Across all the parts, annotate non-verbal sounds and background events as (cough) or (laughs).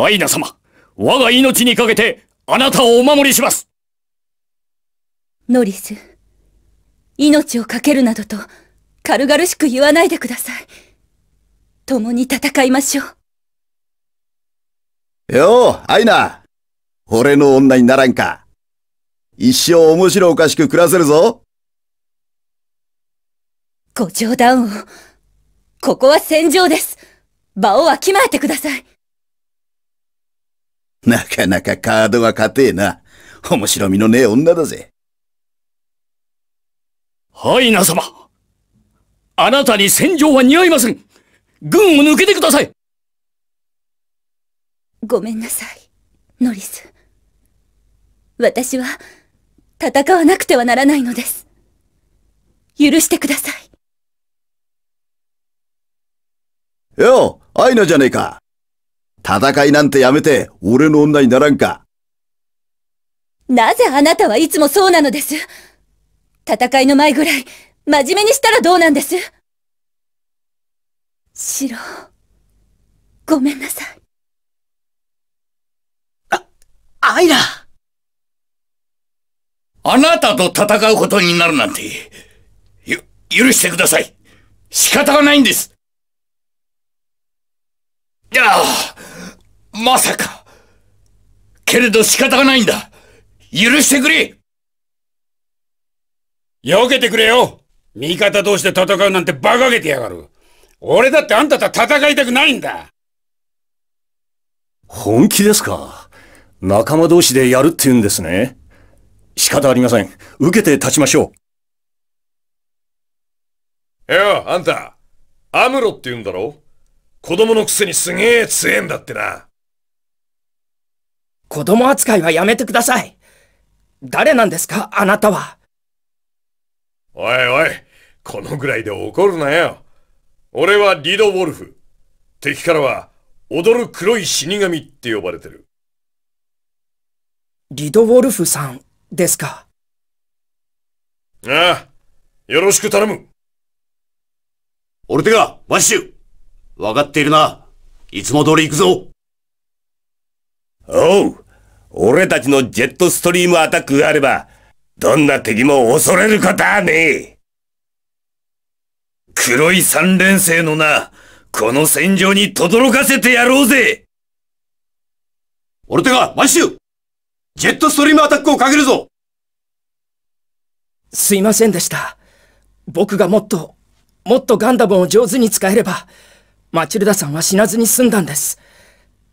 アイナ様、我が命にかけて、あなたをお守りしますノリス、命をかけるなどと、軽々しく言わないでください。共に戦いましょう。よう、アイナ。俺の女にならんか。一生面白おかしく暮らせるぞ。ご冗談を。ここは戦場です。場をわきまえてください。なかなかカードは硬えな。面白みのねえ女だぜ。はイナ様あなたに戦場は似合いません軍を抜けてくださいごめんなさい、ノリス。私は、戦わなくてはならないのです。許してください。よう、アイナじゃねえか。戦いなんてやめて、俺の女にならんか。なぜあなたはいつもそうなのです戦いの前ぐらい、真面目にしたらどうなんですシロ、ごめんなさい。あ、アイラあなたと戦うことになるなんて、ゆ、許してください。仕方がないんです。いやあまさかけれど仕方がないんだ許してくれ避けてくれよ味方同士で戦うなんて馬鹿げてやがる俺だってあんたと戦いたくないんだ本気ですか仲間同士でやるって言うんですね仕方ありません受けて立ちましょうよあんたアムロって言うんだろ子供のくせにすげえ強えんだってな。子供扱いはやめてください。誰なんですか、あなたは。おいおい、このぐらいで怒るなよ。俺はリド・ウォルフ。敵からは、踊る黒い死神って呼ばれてる。リド・ウォルフさんですか。ああ、よろしく頼む。俺てが、ワッシュわかっているな。いつも通り行くぞ。おう。俺たちのジェットストリームアタックがあれば、どんな敵も恐れることはねえ。黒い三連星のな、この戦場に轟かせてやろうぜ俺てが、マシュジェットストリームアタックをかけるぞすいませんでした。僕がもっと、もっとガンダムを上手に使えれば、マチルダさんは死なずに済んだんです。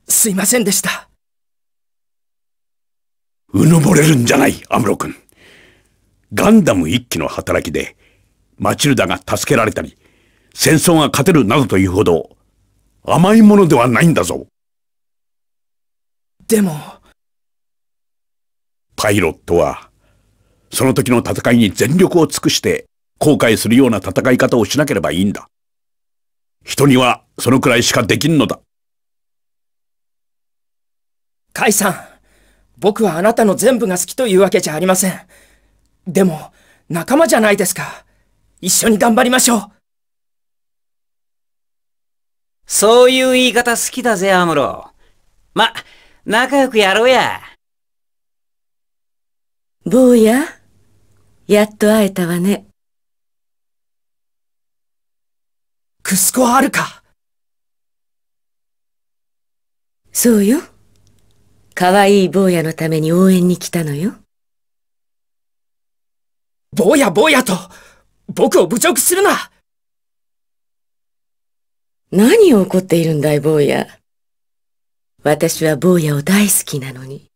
すいませんでした。うぬぼれるんじゃない、アムロ君。ガンダム一機の働きで、マチルダが助けられたり、戦争が勝てるなどというほど、甘いものではないんだぞ。でも、パイロットは、その時の戦いに全力を尽くして、後悔するような戦い方をしなければいいんだ。人にはそのくらいしかできんのだ。カイさん、僕はあなたの全部が好きというわけじゃありません。でも、仲間じゃないですか。一緒に頑張りましょう。そういう言い方好きだぜ、アムロ。ま、仲良くやろうや。坊や、やっと会えたわね。クスコアあるかそうよ。可愛いい坊やのために応援に来たのよ。坊や坊やと、僕を侮辱するな何を怒っているんだい、坊や。私は坊やを大好きなのに。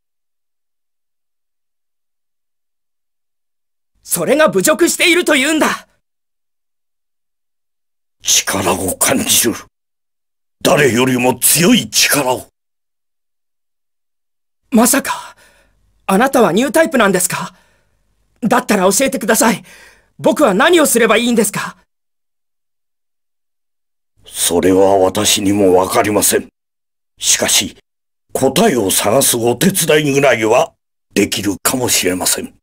それが侮辱しているというんだ力を感じる。誰よりも強い力を。まさか、あなたはニュータイプなんですかだったら教えてください。僕は何をすればいいんですかそれは私にもわかりません。しかし、答えを探すお手伝いぐらいはできるかもしれません。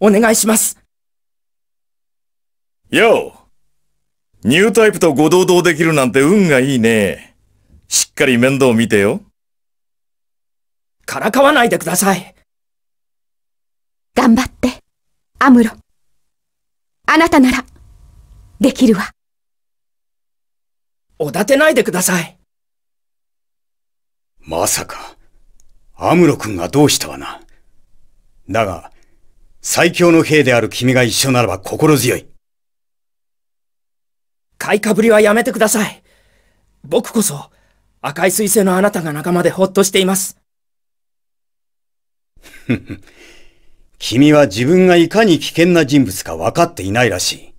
お願いします。ようニュータイプとご同道できるなんて運がいいね。しっかり面倒見てよ。からかわないでください。頑張って、アムロ。あなたなら、できるわ。おだてないでください。まさか、アムロ君がどうしたわな。だが、最強の兵である君が一緒ならば心強い。買いかぶりはやめてください。僕こそ、赤い彗星のあなたが仲間でほっとしています。(laughs) 君は自分がいかに危険な人物か分かっていないらしい。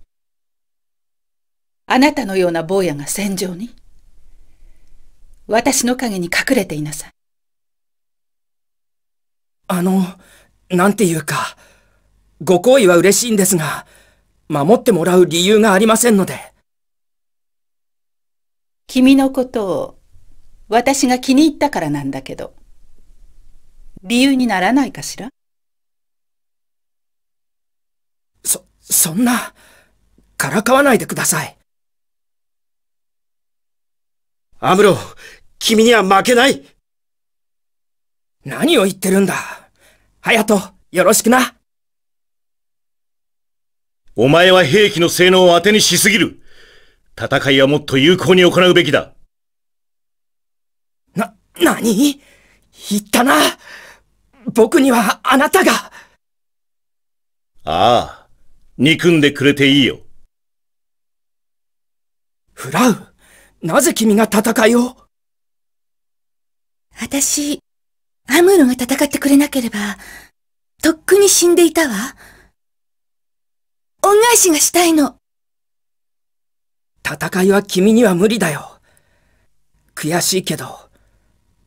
あなたのような坊やが戦場に私の影に隠れていなさい。あの、なんていうか、ご好意は嬉しいんですが、守ってもらう理由がありませんので。君のことを私が気に入ったからなんだけど、理由にならないかしらそ、そんな、からかわないでください。アムロ、君には負けない何を言ってるんだ隼人、よろしくなお前は兵器の性能を当てにしすぎる戦いはもっと有効に行うべきだ。な、なに言ったな。僕にはあなたが。ああ、憎んでくれていいよ。フラウ、なぜ君が戦いを私、アムロが戦ってくれなければ、とっくに死んでいたわ。恩返しがしたいの。戦いは君には無理だよ。悔しいけど、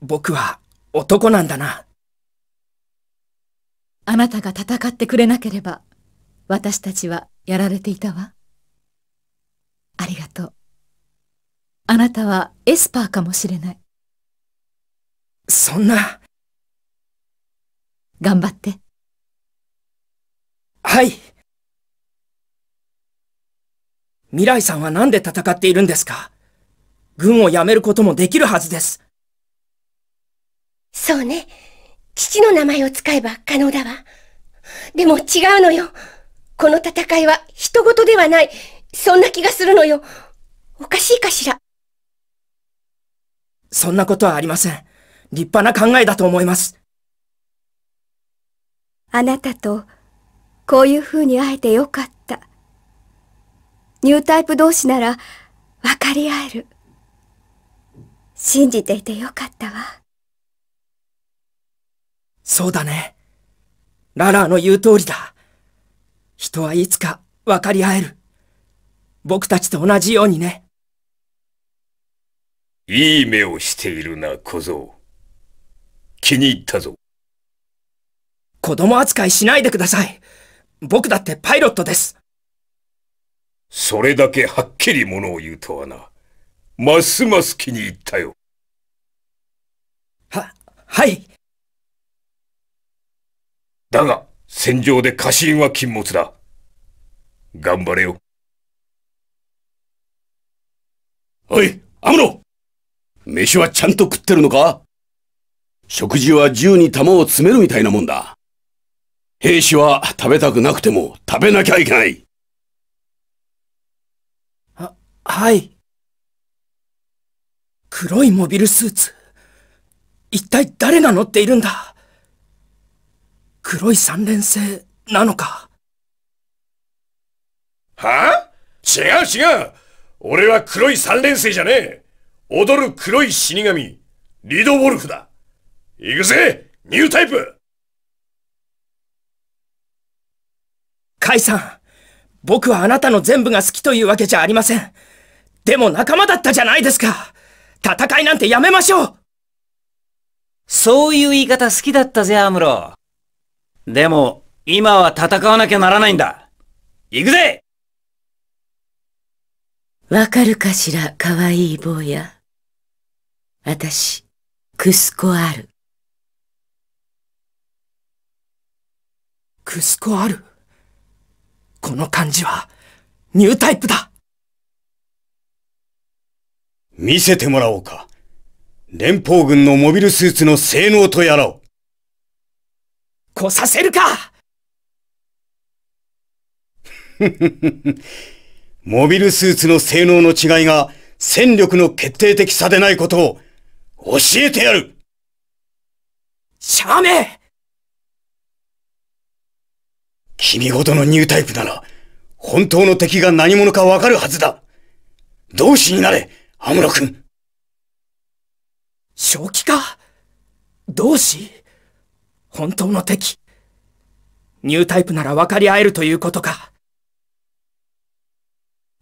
僕は男なんだな。あなたが戦ってくれなければ、私たちはやられていたわ。ありがとう。あなたはエスパーかもしれない。そんな。頑張って。はい。未来さんは何で戦っているんですか軍を辞めることもできるはずです。そうね。父の名前を使えば可能だわ。でも違うのよ。この戦いは人事ではない。そんな気がするのよ。おかしいかしら。そんなことはありません。立派な考えだと思います。あなたと、こういう風に会えてよかった。ニュータイプ同士なら分かり合える。信じていてよかったわ。そうだね。ララーの言う通りだ。人はいつか分かり合える。僕たちと同じようにね。いい目をしているな、小僧。気に入ったぞ。子供扱いしないでください。僕だってパイロットです。それだけはっきりものを言うとはな。ますます気に入ったよ。は、はい。だが、戦場で過信は禁物だ。頑張れよ。おい、アムロ飯はちゃんと食ってるのか食事は銃に弾を詰めるみたいなもんだ。兵士は食べたくなくても食べなきゃいけない。はい。黒いモビルスーツ。一体誰が乗っているんだ黒い三連星なのかはあ、違う違う俺は黒い三連星じゃねえ踊る黒い死神、リドウォルフだ行くぜニュータイプカイさん、僕はあなたの全部が好きというわけじゃありません。でも仲間だったじゃないですか戦いなんてやめましょうそういう言い方好きだったぜ、アムロ。でも、今は戦わなきゃならないんだ行くぜわかるかしら、かわいい坊や。あたし、クスコアル。クスコアルこの漢字は、ニュータイプだ見せてもらおうか。連邦軍のモビルスーツの性能とやらを。来させるか (laughs) モビルスーツの性能の違いが戦力の決定的差でないことを教えてやるしゃーめ君ほどのニュータイプなら本当の敵が何者かわかるはずだ同志になれムロ君正気か同志本当の敵ニュータイプなら分かり合えるということか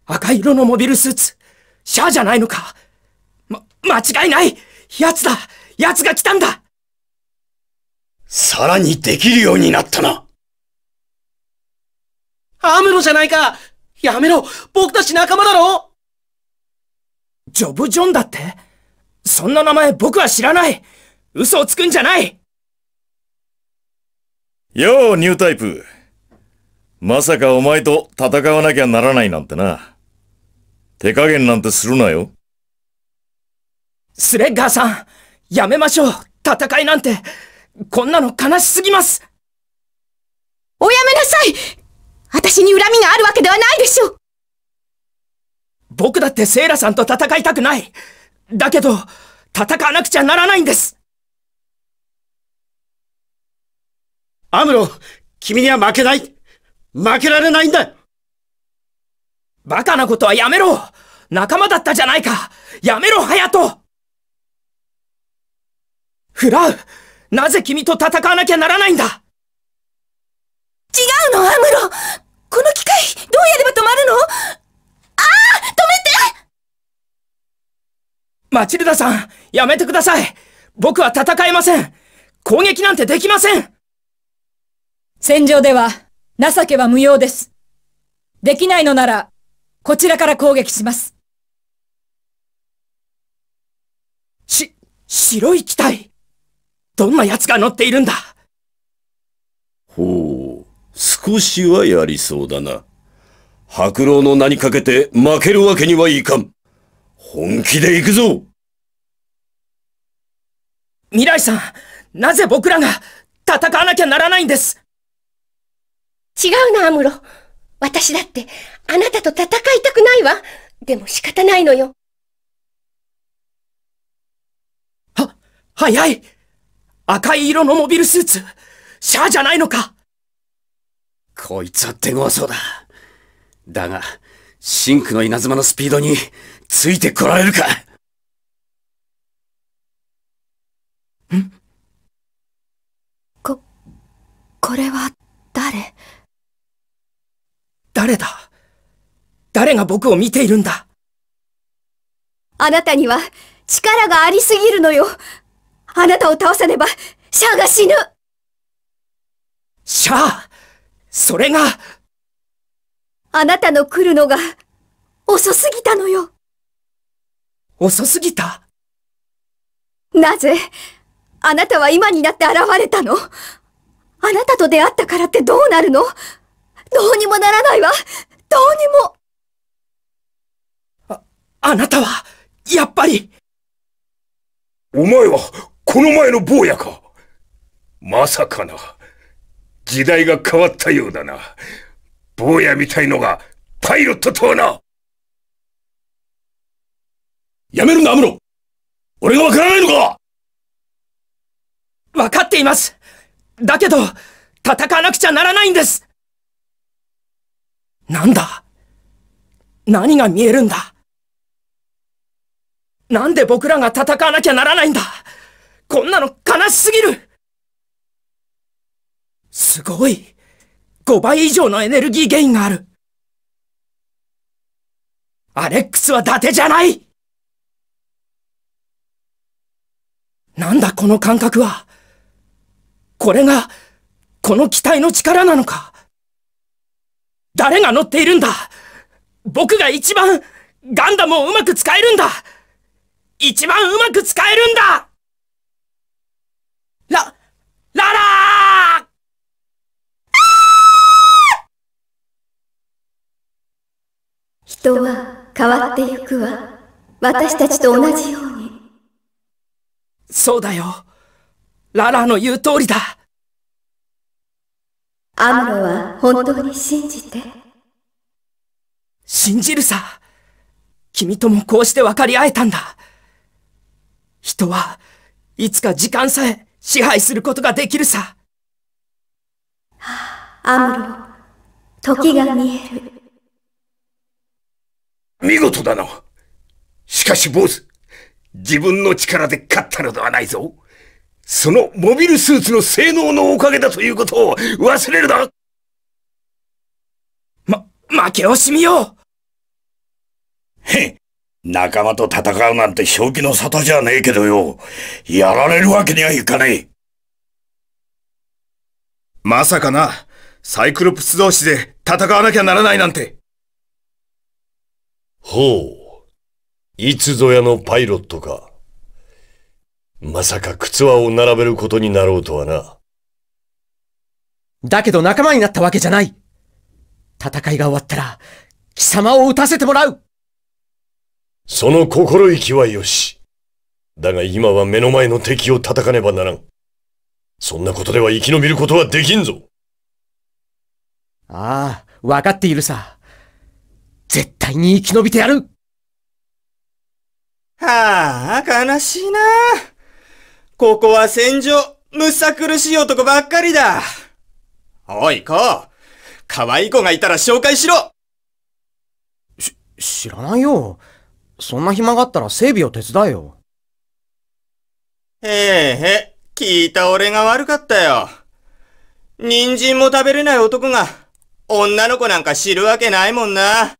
赤色のモビルスーツシャアじゃないのかま、間違いない奴だ奴が来たんださらにできるようになったなアムロじゃないかやめろ僕たち仲間だろジョブ・ジョンだってそんな名前僕は知らない嘘をつくんじゃないよう、ニュータイプ。まさかお前と戦わなきゃならないなんてな。手加減なんてするなよ。スレッガーさん、やめましょう、戦いなんて。こんなの悲しすぎます。おやめなさい私に恨みがあるわけではないでしょう僕だってセイラさんと戦いたくない。だけど、戦わなくちゃならないんですアムロ、君には負けない負けられないんだバカなことはやめろ仲間だったじゃないかやめろ、ハヤトフラウなぜ君と戦わなきゃならないんだ違うの、アムロこの機械、どうやれば止まるのマチルダさん、やめてください僕は戦えません攻撃なんてできません戦場では、情けは無用です。できないのなら、こちらから攻撃します。し、白い機体どんな奴が乗っているんだほう、少しはやりそうだな。白狼の名にかけて負けるわけにはいかん。本気で行くぞ未来さん、なぜ僕らが戦わなきゃならないんです違うな、アムロ。私だって、あなたと戦いたくないわ。でも仕方ないのよ。は、早い赤い色のモビルスーツ、シャアじゃないのかこいつは手強そうだ。だが、シンクの稲妻のスピードについてこられるかんこ、これは誰誰だ誰が僕を見ているんだあなたには力がありすぎるのよあなたを倒さねば、シャアが死ぬシャアそれがあなたの来るのが遅すぎたのよ遅すぎたなぜ、あなたは今になって現れたのあなたと出会ったからってどうなるのどうにもならないわどうにもあ、あなたは、やっぱりお前は、この前の坊やかまさかな。時代が変わったようだな。坊やみたいのが、パイロットとはなやめるんだ、アムロ俺がわからないのかわかっていますだけど、戦わなくちゃならないんですなんだ何が見えるんだなんで僕らが戦わなきゃならないんだこんなの悲しすぎるすごい !5 倍以上のエネルギーゲインがあるアレックスは伊達じゃないなんだこの感覚はこれが、この機体の力なのか誰が乗っているんだ僕が一番、ガンダムをうまく使えるんだ一番うまく使えるんだラ、ララー人は変わってゆくわ。私たちと同じように。そうだよ。ララの言う通りだ。アムロは本当に信じて。信じるさ。君ともこうして分かり合えたんだ。人はいつか時間さえ支配することができるさ。あ、アムロ、時が見える。見事だな。しかし坊主、自分の力で勝ったのではないぞ。そのモビルスーツの性能のおかげだということを忘れるなま、負け惜しみよへん。仲間と戦うなんて正気の沙汰じゃねえけどよ。やられるわけにはいかねえ。まさかな、サイクロプス同士で戦わなきゃならないなんて。ほう。いつぞやのパイロットか。まさか靴輪を並べることになろうとはな。だけど仲間になったわけじゃない戦いが終わったら、貴様を撃たせてもらうその心意気はよし。だが今は目の前の敵を叩かねばならん。そんなことでは生き延びることはできんぞああ、わかっているさ。絶対に生き延びてやるはあ、悲しいな。ここは戦場、むさ苦しい男ばっかりだ。おい、こう。可愛い子がいたら紹介しろし、知らないよ。そんな暇があったら整備を手伝えよ。へえへ、聞いた俺が悪かったよ。人参も食べれない男が、女の子なんか知るわけないもんな。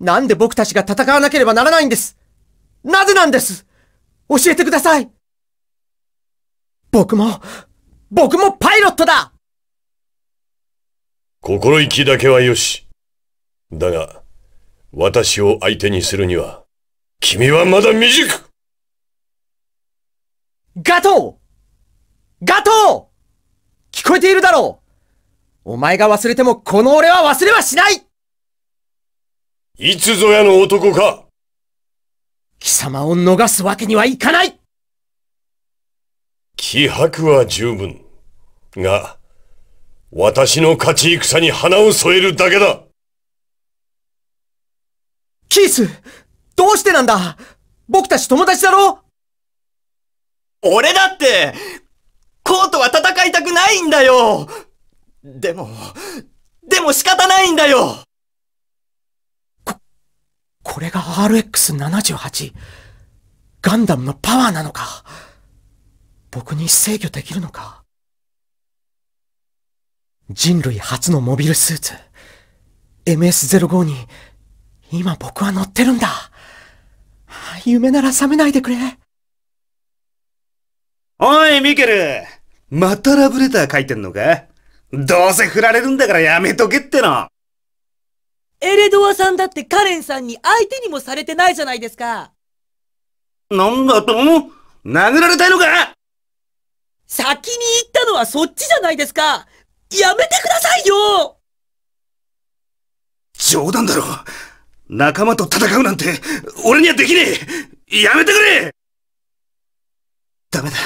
なんで僕たちが戦わなければならないんですなぜなんです教えてください僕も、僕もパイロットだ心意気だけはよし。だが、私を相手にするには、君はまだ未熟ガトーガトー聞こえているだろうお前が忘れてもこの俺は忘れはしないいつぞやの男か貴様を逃すわけにはいかない気迫は十分。が、私の勝ち戦に花を添えるだけだキースどうしてなんだ僕たち友達だろ俺だってコートは戦いたくないんだよでも、でも仕方ないんだよこれが RX78 ガンダムのパワーなのか僕に制御できるのか人類初のモビルスーツ MS-05 に今僕は乗ってるんだ夢なら覚めないでくれおいミケルまたラブレター書いてんのかどうせ振られるんだからやめとけってのエレドアさんだってカレンさんに相手にもされてないじゃないですか。なんだと殴られたいのか先に言ったのはそっちじゃないですかやめてくださいよ冗談だろ仲間と戦うなんて、俺にはできねえやめてくれダメだ。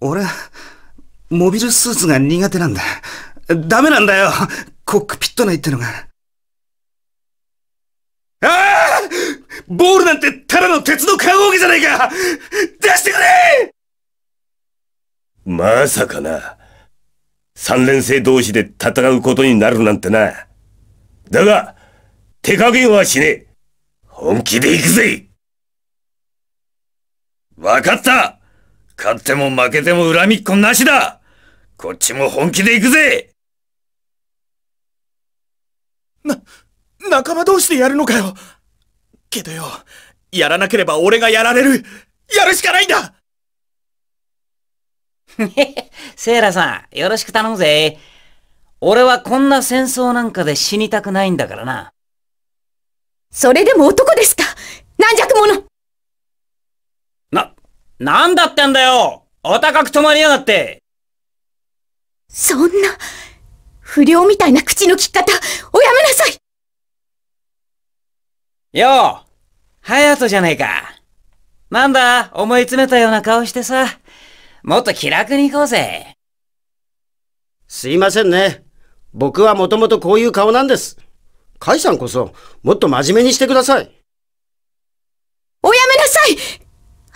俺、モビルスーツが苦手なんだ。ダメなんだよコックピット内ってのが。ああボールなんてただの鉄の棺桶じゃないか出してくれまさかな。三連星同士で戦うことになるなんてな。だが、手加減はしねえ。本気で行くぜわかった勝っても負けても恨みっこなしだこっちも本気で行くぜな、仲間同士でやるのかよけどよ、やらなければ俺がやられるやるしかないんだ (laughs) セーラさん、よろしく頼むぜ。俺はこんな戦争なんかで死にたくないんだからな。それでも男ですか軟弱者な、なんだってんだよお高く止まりやがってそんな、不良みたいな口の利き方、おやめなさいようハヤトじゃねえか。なんだ、思い詰めたような顔してさ。もっと気楽に行こうぜ。すいませんね。僕はもともとこういう顔なんです。カイさんこそ、もっと真面目にしてください。おやめなさい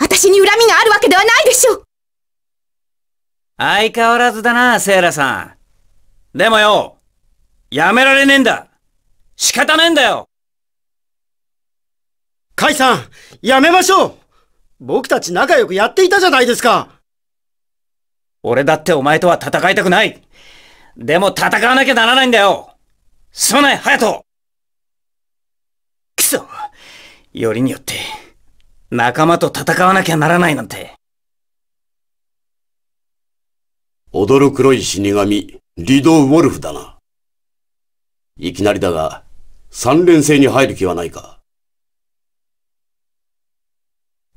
私に恨みがあるわけではないでしょう相変わらずだな、セイラさん。でもよ、やめられねえんだ仕方ねえんだよ甲斐さん、やめましょう僕たち仲良くやっていたじゃないですか俺だってお前とは戦いたくないでも戦わなきゃならないんだよすまない、ヤトくそよりによって、仲間と戦わなきゃならないなんて。驚くろい死神、リドウォルフだな。いきなりだが、三連戦に入る気はないか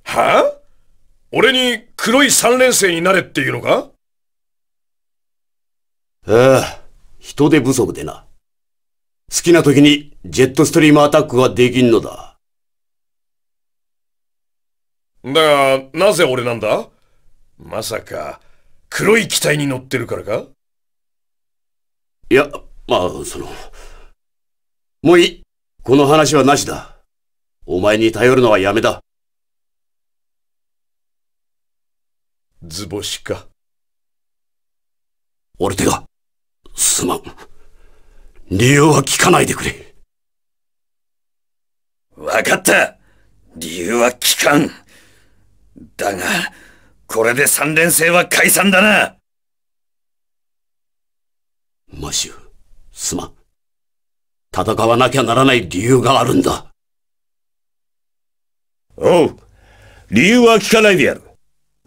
はぁ、あ、俺に黒い三連星になれっていうのかああ、人手不足でな。好きな時にジェットストリームアタックができんのだ。だが、なぜ俺なんだまさか、黒い機体に乗ってるからかいや、まあ、その、もういい。この話はなしだ。お前に頼るのはやめだ。図星か。俺手が、すまん。理由は聞かないでくれ。わかった理由は聞かんだが、これで三連星は解散だなマシュー、すまん。戦わなきゃならない理由があるんだ。おう、理由は聞かないでやる。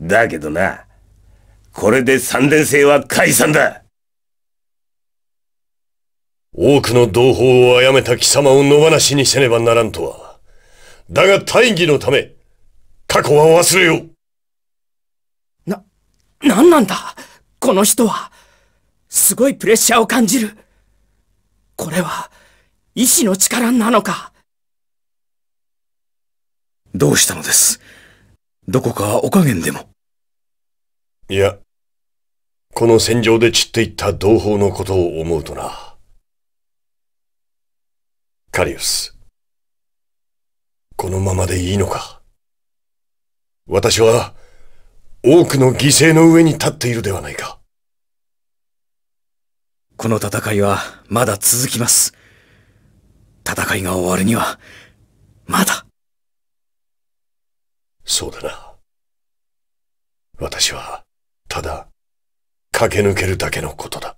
だけどな、これで三連星は解散だ多くの同胞を殺めた貴様を野放しにせねばならんとは。だが大義のため、過去は忘れよう。な、何なんだこの人は。すごいプレッシャーを感じる。これは、意志の力なのかどうしたのですどこかお加減でも。いや、この戦場で散っていった同胞のことを思うとな。カリウス、このままでいいのか私は、多くの犠牲の上に立っているではないか。この戦いはまだ続きます。戦いが終わるには、まだ。そうだな。私は、ただ、駆け抜けるだけのことだ。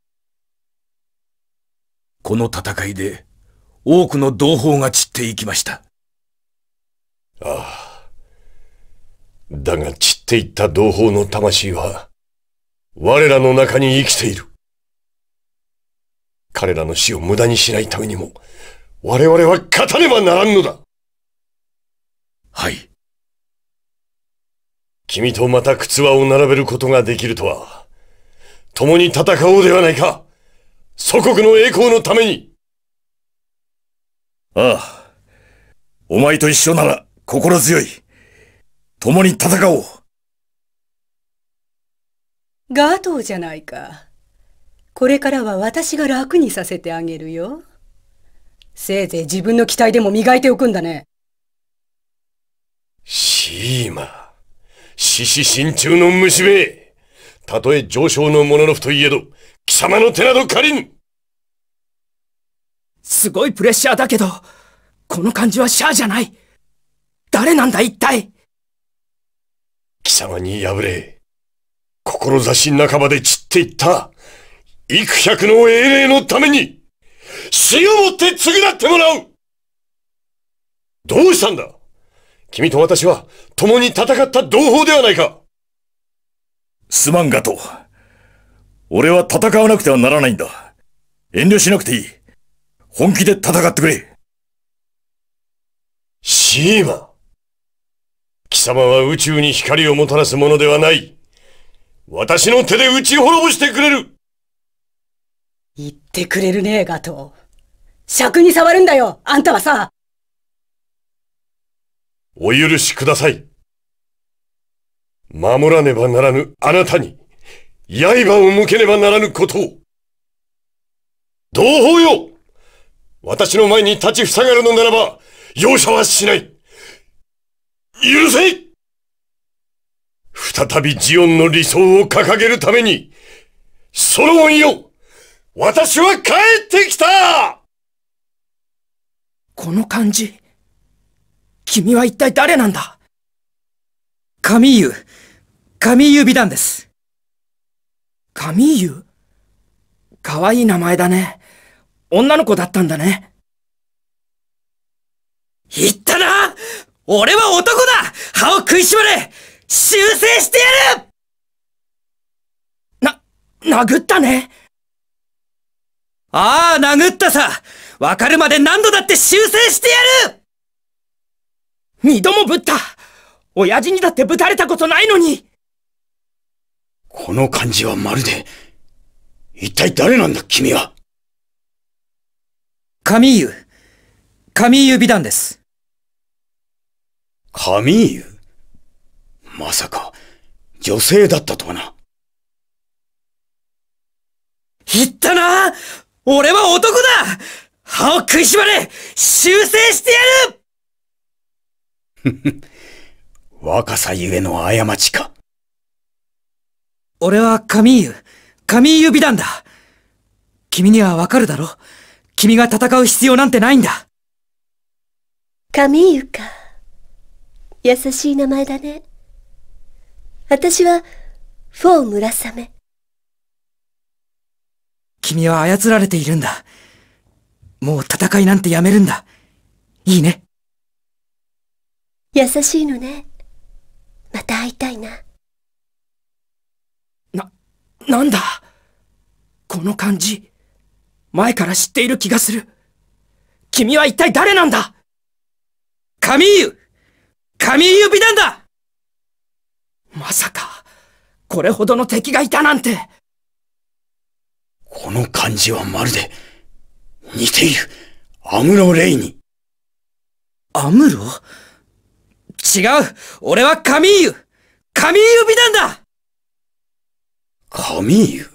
この戦いで、多くの同胞が散っていきました。ああ。だが散っていった同胞の魂は、我らの中に生きている。彼らの死を無駄にしないためにも、我々は勝たねばならんのだ。はい。君とまた靴輪を並べることができるとは、共に戦おうではないか祖国の栄光のためにああ、お前と一緒なら心強い。共に戦おう。ガトーじゃないか。これからは私が楽にさせてあげるよ。せいぜい自分の期待でも磨いておくんだね。シーマ。獅子心中の虫めたとえ上昇の者の夫といえど、貴様の手など借りんすごいプレッシャーだけど、この感じはシャアじゃない誰なんだ一体貴様に敗れ、志半ばで散っていった、幾百の英霊のために、死をもって償ってもらうどうしたんだ君と私は共に戦った同胞ではないかすまんがと。俺は戦わなくてはならないんだ。遠慮しなくていい。本気で戦ってくれ。シーマ貴様は宇宙に光をもたらすものではない。私の手で打ち滅ぼしてくれる言ってくれるねえ、ガトー。尺に触るんだよ、あんたはさお許しください。守らねばならぬあなたに、刃を向けねばならぬことを。同胞よ私の前に立ち塞がるのならば、容赦はしない。許せ再びジオンの理想を掲げるために、ソロモンよ私は帰ってきたこの感じ。君は一体誰なんだ神優、神優美談です。神優かわいい名前だね。女の子だったんだね。言ったな俺は男だ歯を食いしばれ修正してやるな、殴ったねああ、殴ったさわかるまで何度だって修正してやる二度もぶった親父にだってぶたれたことないのにこの感じはまるで、一体誰なんだ君は神湯、神湯美談です。神湯まさか、女性だったとはな。言ったな俺は男だ歯を食いしばれ修正してやる (laughs) 若さゆえの過ちか。俺はカミーユ、カミーユ美談だ。君にはわかるだろ君が戦う必要なんてないんだ。カミーユか。優しい名前だね。私は、フォー村雨。君は操られているんだ。もう戦いなんてやめるんだ。いいね。優しいのね。また会いたいな。な、なんだこの感じ。前から知っている気がする。君は一体誰なんだ神湯神湯美んだまさか、これほどの敵がいたなんて。この感じはまるで、似ている。アムロ・レイに。アムロ違う俺はカミーユカミーユ美談だカミーユ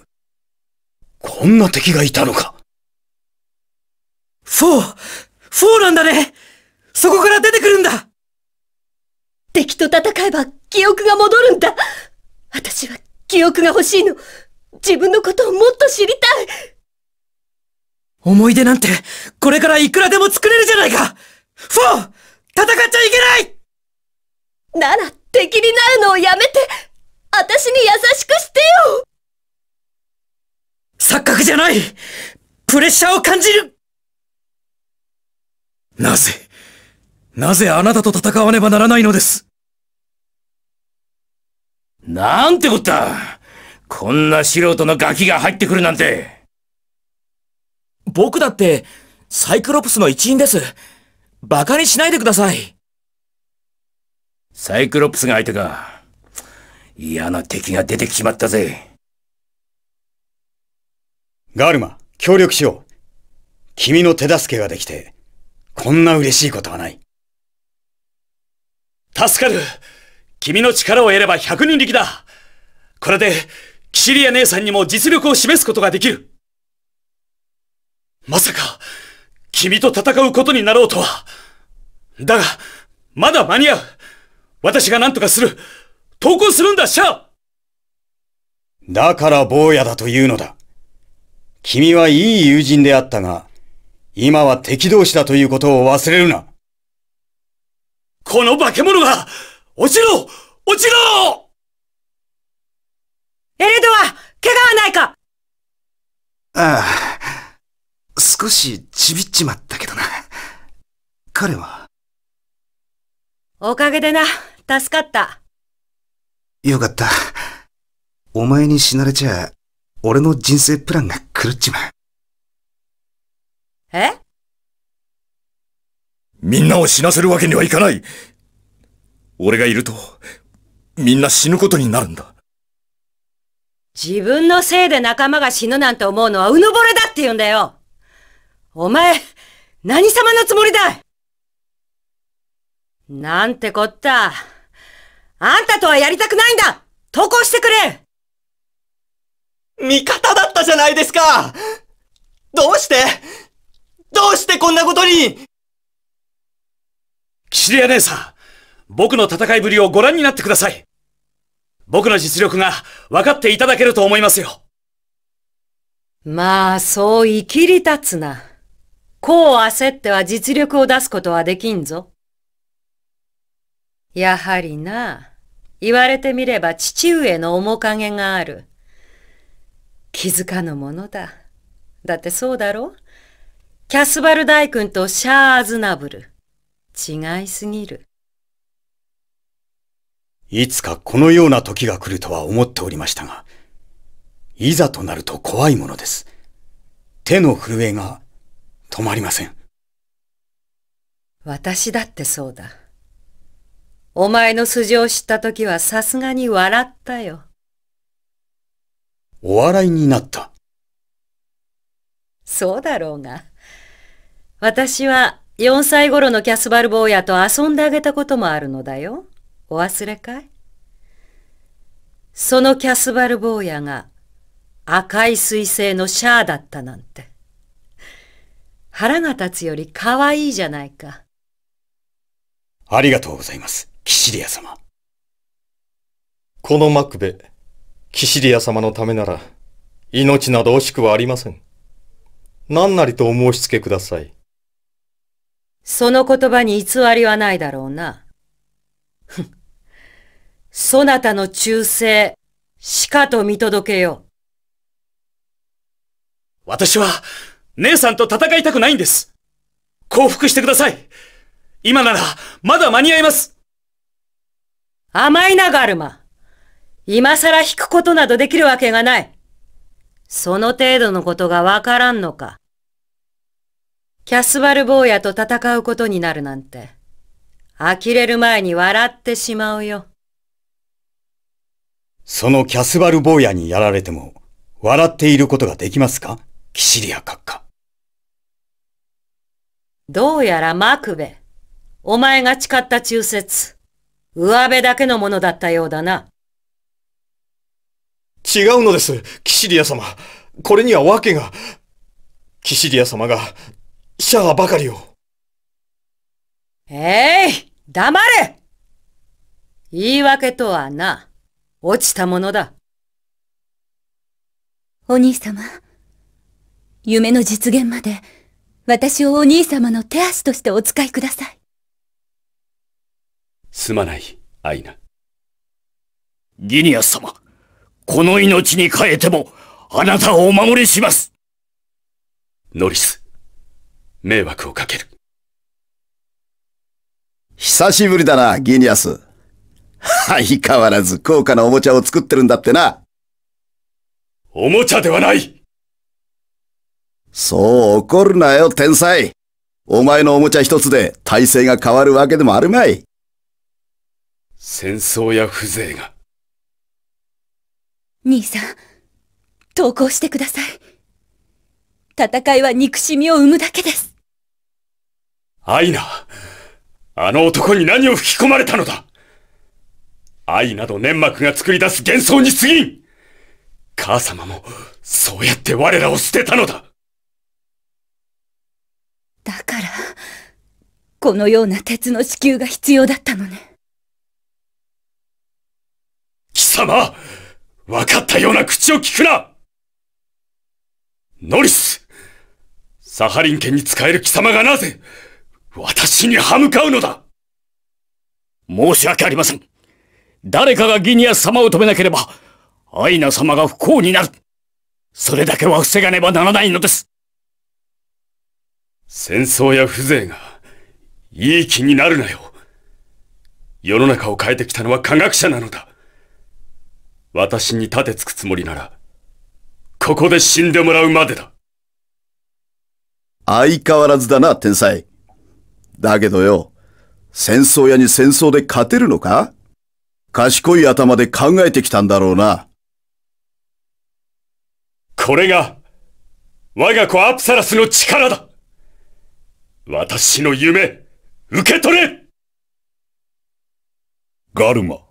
こんな敵がいたのかフォーフォーなんだねそこから出てくるんだ敵と戦えば記憶が戻るんだ私は記憶が欲しいの自分のことをもっと知りたい思い出なんてこれからいくらでも作れるじゃないかフォー戦っちゃいけないなら敵になるのをやめて、私に優しくしてよ錯覚じゃないプレッシャーを感じるなぜ、なぜあなたと戦わねばならないのですなんてこったこんな素人のガキが入ってくるなんて僕だって、サイクロプスの一員です。馬鹿にしないでください。サイクロプスが相手か。嫌な敵が出てきまったぜ。ガルマ、協力しよう。君の手助けができて、こんな嬉しいことはない。助かる君の力を得れば百人力だこれで、キシリア姉さんにも実力を示すことができるまさか、君と戦うことになろうとは。だが、まだ間に合う私が何とかする投稿するんだシャだから坊やだというのだ。君はいい友人であったが、今は敵同士だということを忘れるな。この化け物が落ちろ落ちろエレドは怪我はないかああ、少しちびっちまったけどな。彼は。おかげでな、助かった。よかった。お前に死なれちゃ、俺の人生プランが狂っちまう。えみんなを死なせるわけにはいかない俺がいると、みんな死ぬことになるんだ。自分のせいで仲間が死ぬなんて思うのはうぬぼれだって言うんだよお前、何様のつもりだなんてこった。あんたとはやりたくないんだ投稿してくれ味方だったじゃないですかどうしてどうしてこんなことにキシリア姉さん、僕の戦いぶりをご覧になってください。僕の実力が分かっていただけると思いますよ。まあ、そういきり立つな。こう焦っては実力を出すことはできんぞ。やはりな、言われてみれば父上の面影がある。気づかぬものだ。だってそうだろキャスバル大君とシャーズナブル。違いすぎる。いつかこのような時が来るとは思っておりましたが、いざとなると怖いものです。手の震えが止まりません。私だってそうだ。お前の素性を知った時はさすがに笑ったよ。お笑いになった。そうだろうが。私は4歳頃のキャスバル坊やと遊んであげたこともあるのだよ。お忘れかいそのキャスバル坊やが赤い彗星のシャアだったなんて。腹が立つより可愛いじゃないか。ありがとうございます。キシリア様。このマクベ、キシリア様のためなら、命など惜しくはありません。何なりとお申し付けください。その言葉に偽りはないだろうな。ふん。そなたの忠誠、しかと見届けよう。私は、姉さんと戦いたくないんです。降伏してください。今なら、まだ間に合います。甘いな、ガルマ。今更引くことなどできるわけがない。その程度のことがわからんのか。キャスバル坊やと戦うことになるなんて、呆れる前に笑ってしまうよ。そのキャスバル坊やにやられても、笑っていることができますかキシリア閣下。どうやらマクベ、お前が誓った忠説。上辺だけのものだったようだな。違うのです、キシリア様。これには訳が。キシリア様が、シャアばかりを。えい、黙れ言い訳とはな、落ちたものだ。お兄様、夢の実現まで、私をお兄様の手足としてお使いください。すまない、アイナ。ギニアス様、この命に変えても、あなたをお守りしますノリス、迷惑をかける。久しぶりだな、ギニアス。相変わらず高価なおもちゃを作ってるんだってな。おもちゃではないそう怒るなよ、天才。お前のおもちゃ一つで体制が変わるわけでもあるまい。戦争や風情が。兄さん、投降してください。戦いは憎しみを生むだけです。アイナ、あの男に何を吹き込まれたのだ愛など粘膜が作り出す幻想に過ぎん母様も、そうやって我らを捨てたのだだから、このような鉄の支給が必要だったのね。様分かったような口を聞くなノリスサハリン県に仕える貴様がなぜ、私に歯向かうのだ申し訳ありません。誰かがギニア様を止めなければ、アイナ様が不幸になる。それだけは防がねばならないのです。戦争や風情が、いい気になるなよ。世の中を変えてきたのは科学者なのだ。私に立てつくつもりなら、ここで死んでもらうまでだ。相変わらずだな、天才。だけどよ、戦争屋に戦争で勝てるのか賢い頭で考えてきたんだろうな。これが、我が子アプサラスの力だ私の夢、受け取れガルマ。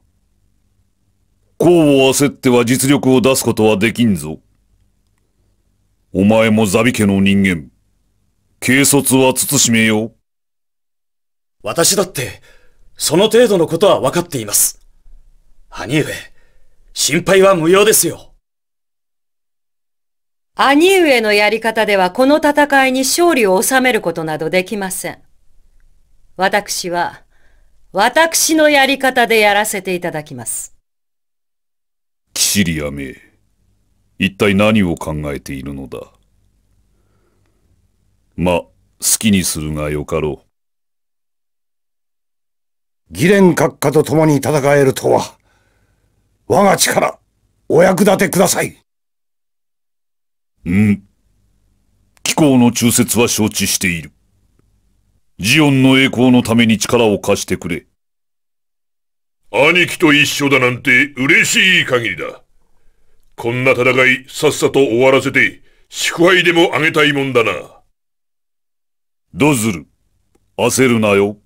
功を焦っては実力を出すことはできんぞ。お前もザビ家の人間、軽率は慎めよ。私だって、その程度のことは分かっています。兄上、心配は無用ですよ。兄上のやり方ではこの戦いに勝利を収めることなどできません。私は、私のやり方でやらせていただきます。キシリアめ、一体何を考えているのだ。ま、好きにするがよかろう。ギレン閣下と共に戦えるとは、我が力、お役立てください。うん。気候の忠説は承知している。ジオンの栄光のために力を貸してくれ。兄貴と一緒だなんて嬉しい限りだ。こんな戦いさっさと終わらせて、祝杯でもあげたいもんだな。ドズル、焦るなよ。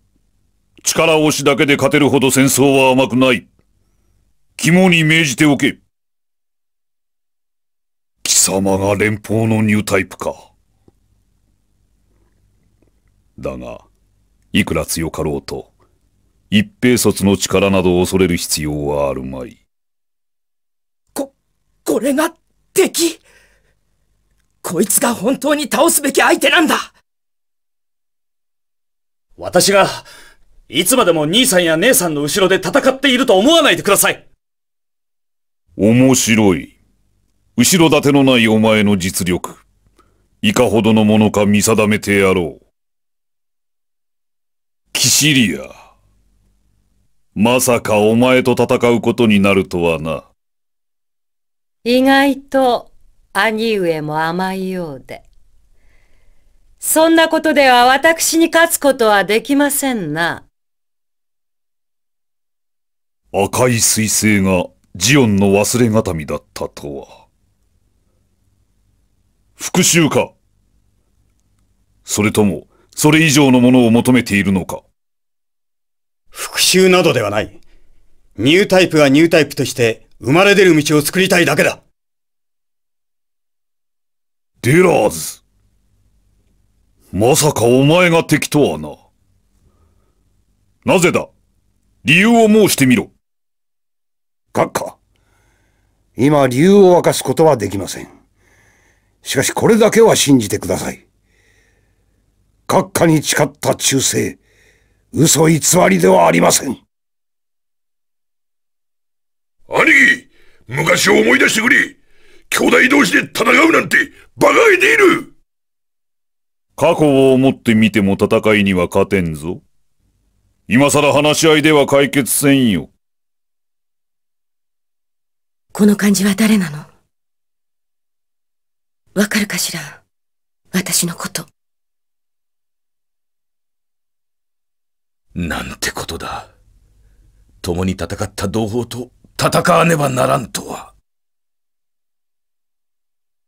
力押しだけで勝てるほど戦争は甘くない。肝に銘じておけ。貴様が連邦のニュータイプか。だが、いくら強かろうと、一平卒の力など恐れる必要はあるまい。こ、これが敵こいつが本当に倒すべき相手なんだ私が、いつまでも兄さんや姉さんの後ろで戦っていると思わないでください面白い。後ろ盾のないお前の実力、いかほどのものか見定めてやろう。キシリア。まさかお前と戦うことになるとはな。意外と兄上も甘いようで。そんなことでは私に勝つことはできませんな。赤い彗星がジオンの忘れがたみだったとは。復讐かそれとも、それ以上のものを求めているのか復讐などではない。ニュータイプはニュータイプとして生まれ出る道を作りたいだけだ。ディラーズ。まさかお前が敵とはな。なぜだ理由を申してみろ。閣下。今理由を明かすことはできません。しかしこれだけは信じてください。閣下に誓った忠誠。嘘偽りではありません。兄貴、昔を思い出してくれ。兄弟同士で戦うなんて馬鹿げている過去を思ってみても戦いには勝てんぞ。今さら話し合いでは解決せんよ。この漢字は誰なのわかるかしら私のこと。なんてことだ。共に戦った同胞と戦わねばならんとは。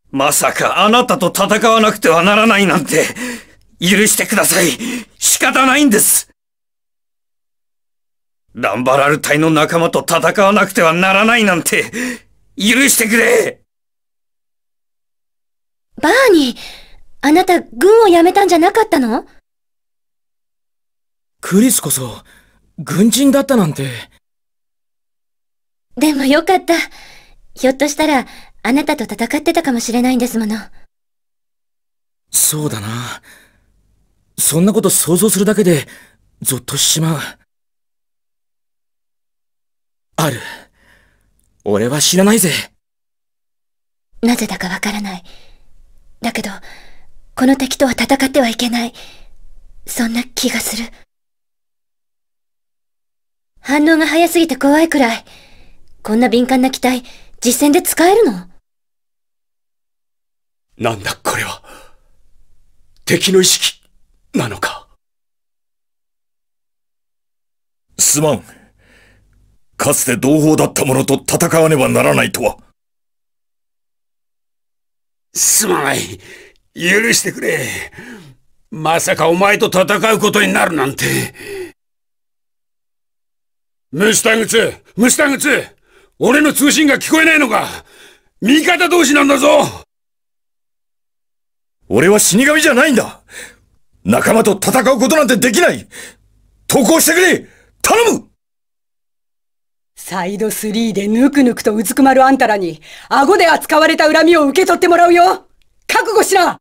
まさかあなたと戦わなくてはならないなんて、許してください。仕方ないんです。ランバラル隊の仲間と戦わなくてはならないなんて、許してくれバーニー、あなた軍を辞めたんじゃなかったのクリスこそ、軍人だったなんて。でもよかった。ひょっとしたら、あなたと戦ってたかもしれないんですもの。そうだな。そんなこと想像するだけで、ゾッとしまう。ある。俺は知らないぜ。なぜだかわからない。だけど、この敵とは戦ってはいけない。そんな気がする。反応が早すぎて怖いくらい。こんな敏感な機体、実戦で使えるのなんだこれは。敵の意識、なのか。すまん。かつて同胞だった者と戦わねばならないとは。すまない。許してくれ。まさかお前と戦うことになるなんて。虫田口虫田口俺の通信が聞こえないのか味方同士なんだぞ俺は死神じゃないんだ仲間と戦うことなんてできない投降してくれ頼むサイド3でぬくぬくとうずくまるあんたらに、顎で扱われた恨みを受け取ってもらうよ覚悟しな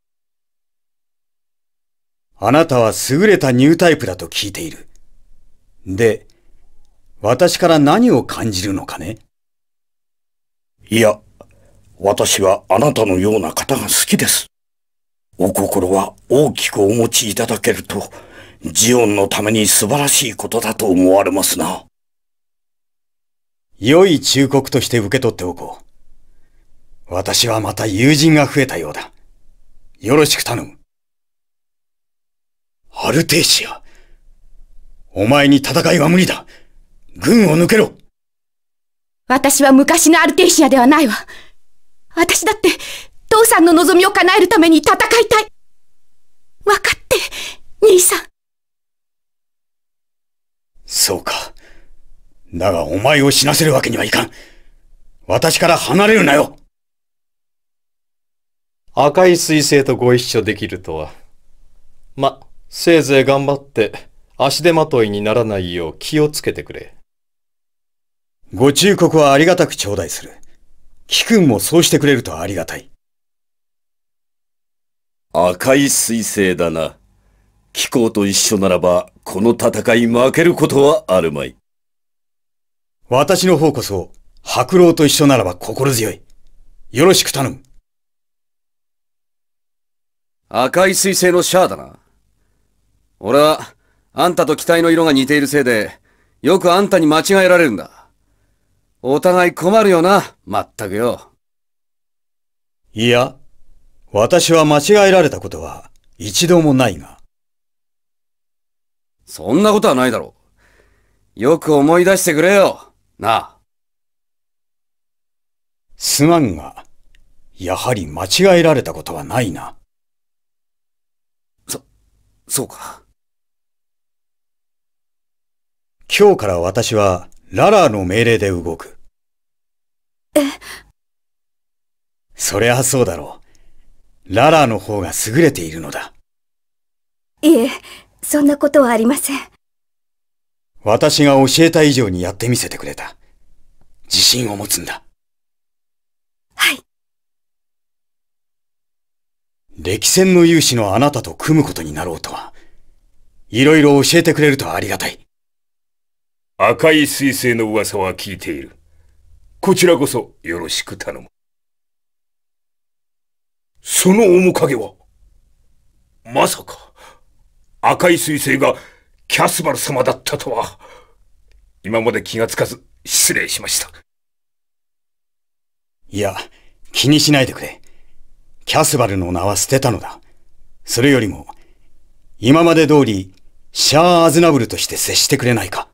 あなたは優れたニュータイプだと聞いている。で、私から何を感じるのかねいや、私はあなたのような方が好きです。お心は大きくお持ちいただけると、ジオンのために素晴らしいことだと思われますな。良い忠告として受け取っておこう。私はまた友人が増えたようだ。よろしく頼む。アルテイシア、お前に戦いは無理だ。軍を抜けろ私は昔のアルテイシアではないわ。私だって、父さんの望みを叶えるために戦いたい。分かって、兄さん。そうか。だがお前を死なせるわけにはいかん。私から離れるなよ赤い彗星とご一緒できるとは。ま、せいぜい頑張って、足手まといにならないよう気をつけてくれ。ご忠告はありがたく頂戴する。貴君もそうしてくれるとありがたい。赤い彗星だな。貴公と一緒ならば、この戦い負けることはあるまい。私の方こそ、白老と一緒ならば心強い。よろしく頼む。赤い彗星のシャアだな。俺は、あんたと機体の色が似ているせいで、よくあんたに間違えられるんだ。お互い困るよな、まったくよ。いや、私は間違えられたことは一度もないが。そんなことはないだろう。よく思い出してくれよ、なあ。すまんが、やはり間違えられたことはないな。そ、そうか。今日から私はララーの命令で動く。えそりゃそうだろう。ララーの方が優れているのだ。いえ、そんなことはありません。私が教えた以上にやってみせてくれた。自信を持つんだ。はい。歴戦の勇士のあなたと組むことになろうとは、いろいろ教えてくれるとありがたい。赤い彗星の噂は聞いている。こちらこそよろしく頼む。その面影は、まさか、赤い彗星がキャスバル様だったとは、今まで気がつかず失礼しました。いや、気にしないでくれ。キャスバルの名は捨てたのだ。それよりも、今まで通り、シャア・アズナブルとして接してくれないか。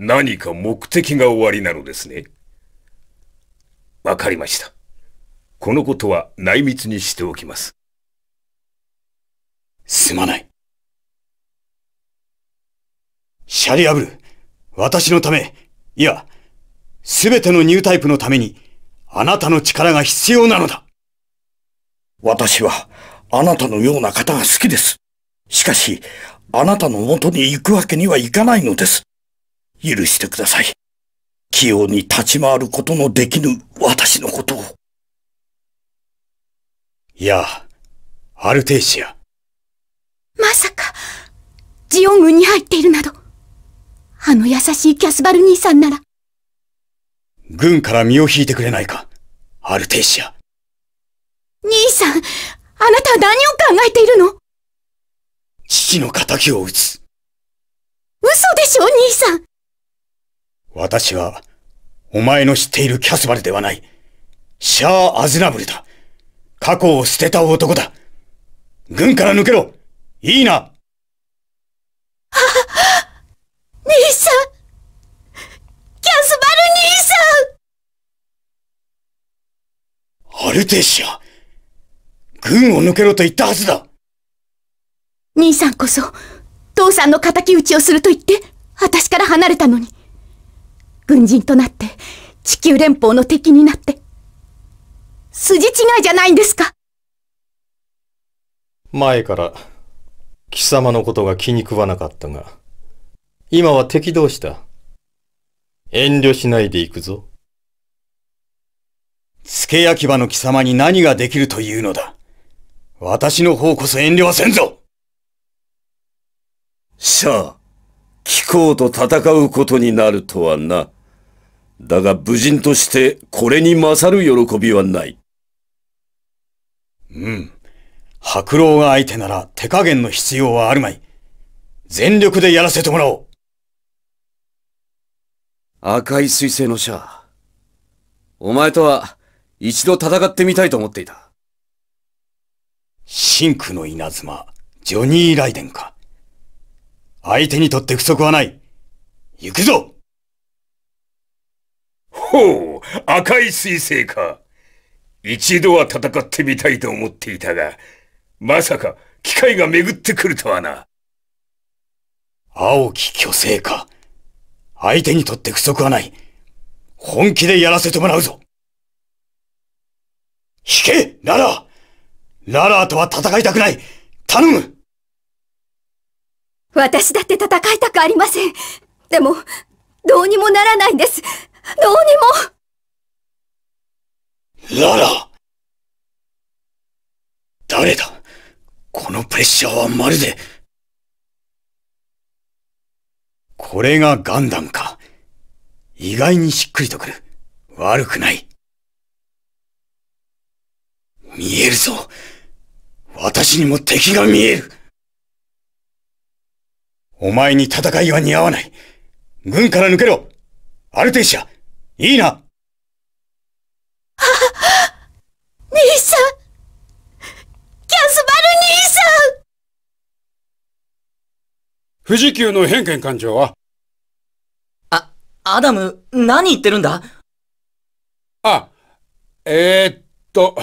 何か目的がおありなのですね。わかりました。このことは内密にしておきます。すまない。シャリアブル、私のため、いや、すべてのニュータイプのために、あなたの力が必要なのだ。私は、あなたのような方が好きです。しかし、あなたの元に行くわけにはいかないのです。許してください。器用に立ち回ることのできぬ私のことを。いや、アルテイシア。まさか、ジオン軍に入っているなど。あの優しいキャスバル兄さんなら。軍から身を引いてくれないか、アルテイシア。兄さん、あなたは何を考えているの父の仇を討つ。嘘でしょ、兄さん。私は、お前の知っているキャスバルではない。シャア・アズナブルだ。過去を捨てた男だ。軍から抜けろいいなあ、兄さんキャスバル兄さんアルテシア軍を抜けろと言ったはずだ兄さんこそ、父さんの仇討ちをすると言って、私から離れたのに。軍人となって、地球連邦の敵になって、筋違いじゃないんですか前から、貴様のことが気に食わなかったが、今は敵同士だ。遠慮しないで行くぞ。付け焼き場の貴様に何ができるというのだ。私の方こそ遠慮はせんぞさあ、気候と戦うことになるとはな。だが武人としてこれに勝る喜びはない。うん。白老が相手なら手加減の必要はあるまい。全力でやらせてもらおう。赤い彗星のシャア。お前とは一度戦ってみたいと思っていた。真クの稲妻、ジョニー・ライデンか。相手にとって不足はない。行くぞほう、赤い彗星か。一度は戦ってみたいと思っていたが、まさか機会が巡ってくるとはな。青き巨星か。相手にとって不足はない。本気でやらせてもらうぞ。引け、ララララとは戦いたくない頼む私だって戦いたくありません。でも、どうにもならないんです。どうにもララ誰だこのプレッシャーはまるで。これがガンダムか。意外にしっくりとくる。悪くない。見えるぞ。私にも敵が見える。お前に戦いは似合わない。軍から抜けろアルテイシアいいなあ、兄さんキャスバル兄さん富士急の偏見艦長はあ、アダム、何言ってるんだあ、えー、っと、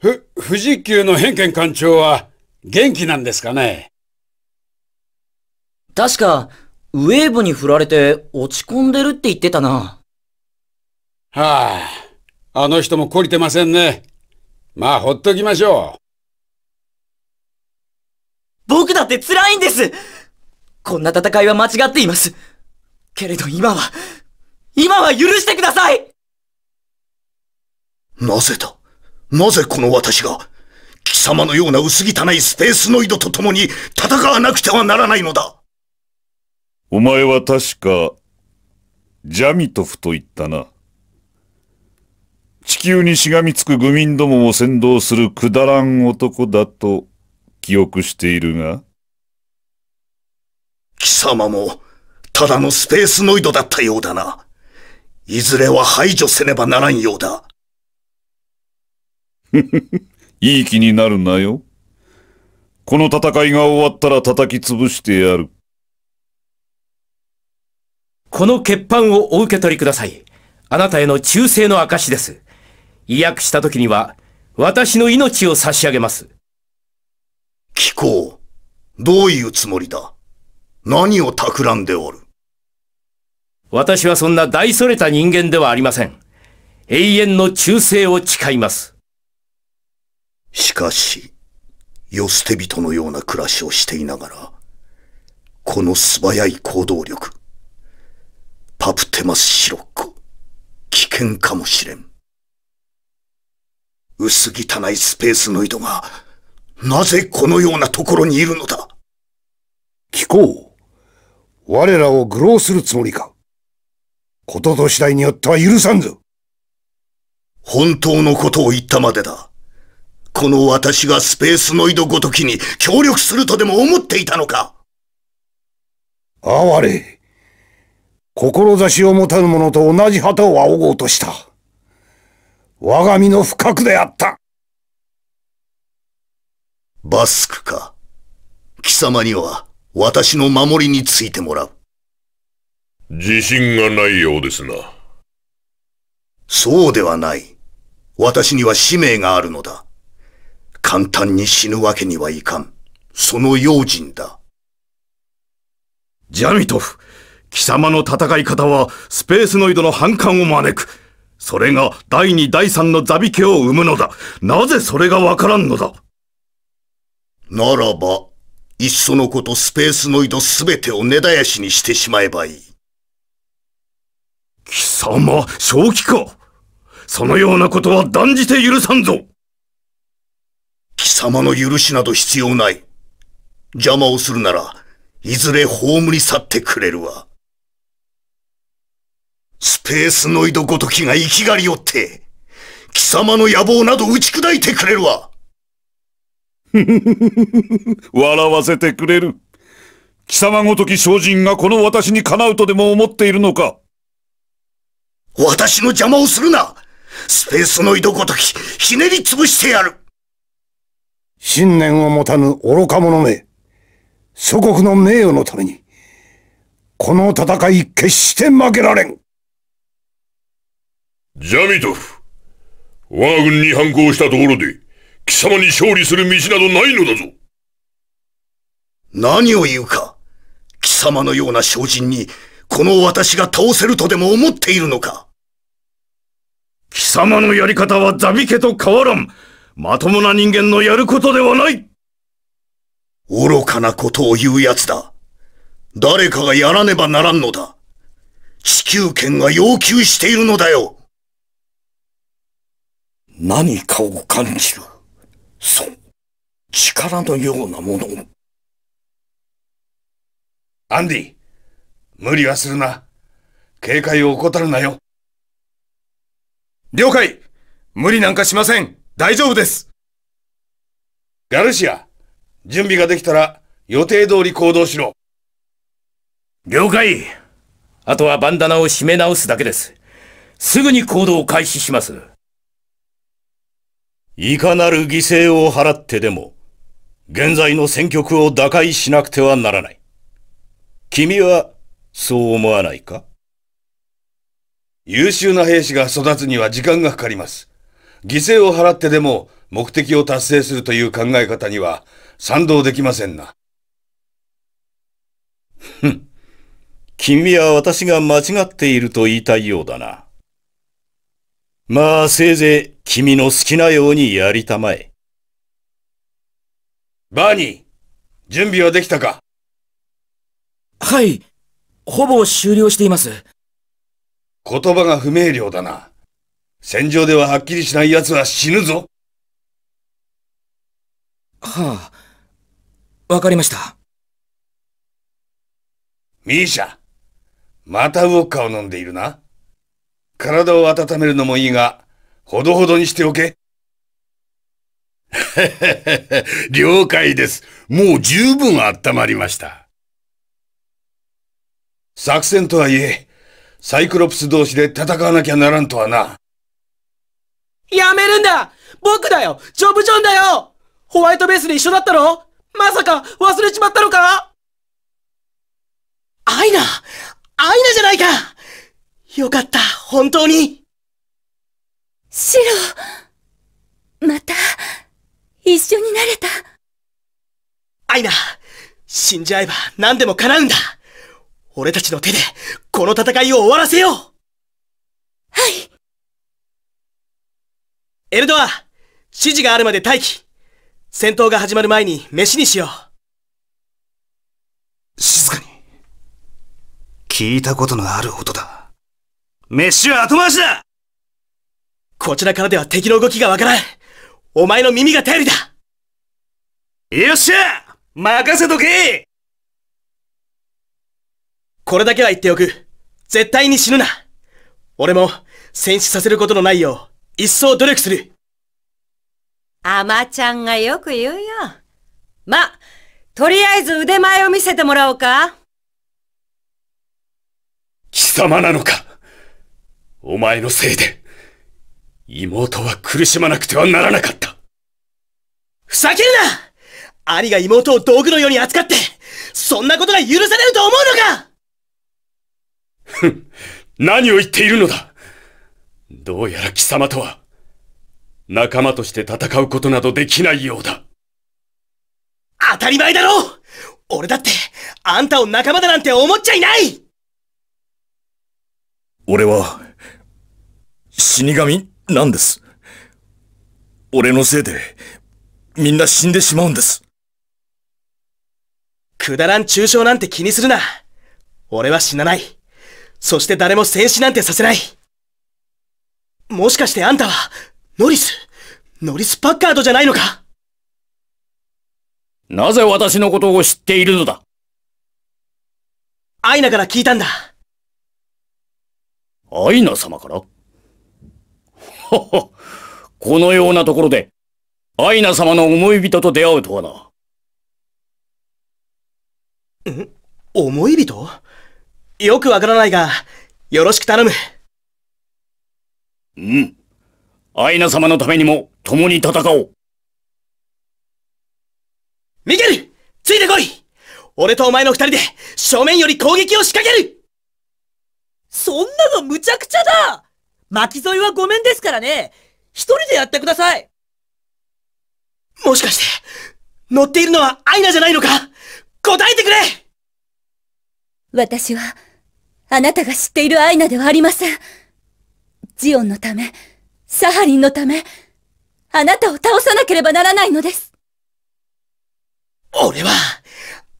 ふ、富士急の偏見艦長は元気なんですかね確か、ウェーブに振られて落ち込んでるって言ってたな。はあ、あの人も懲りてませんね。まあ、ほっときましょう。僕だって辛いんですこんな戦いは間違っています。けれど今は、今は許してくださいなぜだなぜこの私が、貴様のような薄汚いスペースノイドと共に戦わなくてはならないのだお前は確か、ジャミトフと言ったな。地球にしがみつく愚民どもを先導するくだらん男だと記憶しているが貴様も、ただのスペースノイドだったようだな。いずれは排除せねばならんようだ。(laughs) いい気になるなよ。この戦いが終わったら叩き潰してやる。この欠板をお受け取りください。あなたへの忠誠の証です。威訳した時には、私の命を差し上げます。貴公、どういうつもりだ何を企んでおる私はそんな大それた人間ではありません。永遠の忠誠を誓います。しかし、世捨て人のような暮らしをしていながら、この素早い行動力、パプテマスシロッコ、危険かもしれん。薄汚いスペースノイドが、なぜこのようなところにいるのだ聞こう。我らを愚弄するつもりか。ことと次第によっては許さんぞ。本当のことを言ったまでだ。この私がスペースノイドごときに協力するとでも思っていたのか哀れ。志を持たぬ者と同じ旗を仰ごうとした。我が身の不覚であったバスクか。貴様には私の守りについてもらう。自信がないようですな。そうではない。私には使命があるのだ。簡単に死ぬわけにはいかん。その用心だ。ジャミトフ、貴様の戦い方はスペースノイドの反感を招く。それが第二第三のザビ家を生むのだ。なぜそれがわからんのだならば、いっそのことスペースノイドすべてを根絶やしにしてしまえばいい。貴様、正気かそのようなことは断じて許さんぞ貴様の許しなど必要ない。邪魔をするなら、いずれ葬り去ってくれるわ。スペースノイドごときが生きがりよって、貴様の野望など打ち砕いてくれるわ。(laughs) 笑わせてくれる。貴様ごとき精進がこの私にかなうとでも思っているのか私の邪魔をするなスペースノイドごとき、ひねり潰してやる信念を持たぬ愚か者め。祖国の名誉のために、この戦い決して負けられんジャミトフ、我が軍に反抗したところで、貴様に勝利する道などないのだぞ。何を言うか。貴様のような精進に、この私が倒せるとでも思っているのか。貴様のやり方はザビ家と変わらん。まともな人間のやることではない愚かなことを言う奴だ。誰かがやらねばならんのだ。地球圏が要求しているのだよ。何かを感じる。そう。力のようなものを。アンディ、無理はするな。警戒を怠るなよ。了解無理なんかしません大丈夫ですガルシア、準備ができたら予定通り行動しろ。了解あとはバンダナを締め直すだけです。すぐに行動を開始します。いかなる犠牲を払ってでも、現在の戦局を打開しなくてはならない。君は、そう思わないか優秀な兵士が育つには時間がかかります。犠牲を払ってでも目的を達成するという考え方には賛同できませんな。ふん。君は私が間違っていると言いたいようだな。まあせいぜい君の好きなようにやりたまえ。バーニー、準備はできたかはい、ほぼ終了しています。言葉が不明瞭だな。戦場でははっきりしない奴は死ぬぞ。はあ、わかりました。ミーシャ、またウォッカを飲んでいるな。体を温めるのもいいが、ほどほどにしておけ。(laughs) 了解です。もう十分温まりました。作戦とはいえ、サイクロプス同士で戦わなきゃならんとはな。やめるんだ僕だよジョブジョンだよホワイトベースで一緒だったのまさか忘れちまったのかアイナアイナじゃないかよかった、本当にシロ、また、一緒になれた。アイナ、死んじゃえば何でも叶うんだ。俺たちの手で、この戦いを終わらせようはいエルドア、指示があるまで待機。戦闘が始まる前に飯にしよう。静かに。聞いたことのある音だ。飯は後回しだこちらからでは敵の動きがわからんお前の耳が頼りだよっしゃ任せとけこれだけは言っておく。絶対に死ぬな。俺も、戦死させることのないよう、一層努力する。アマちゃんがよく言うよ。ま、とりあえず腕前を見せてもらおうか。貴様なのかお前のせいで、妹は苦しまなくてはならなかった。ふざけるな兄が妹を道具のように扱って、そんなことが許されると思うのかふん、何を言っているのだどうやら貴様とは、仲間として戦うことなどできないようだ。当たり前だろ俺だって、あんたを仲間だなんて思っちゃいない俺は死神なんです。俺のせいで、みんな死んでしまうんです。くだらん中傷なんて気にするな。俺は死なない。そして誰も戦死なんてさせない。もしかしてあんたは、ノリス、ノリス・パッカードじゃないのかなぜ私のことを知っているのだアイナから聞いたんだ。アイナ様から (laughs) このようなところで、アイナ様の思い人と出会うとはな。ん思い人よくわからないが、よろしく頼む。うん。アイナ様のためにも、共に戦おう。ミケルついてこい俺とお前の二人で、正面より攻撃を仕掛けるそんなの無茶苦茶だ巻き添えはごめんですからね一人でやってくださいもしかして、乗っているのはアイナじゃないのか答えてくれ私は、あなたが知っているアイナではありません。ジオンのため、サハリンのため、あなたを倒さなければならないのです。俺は、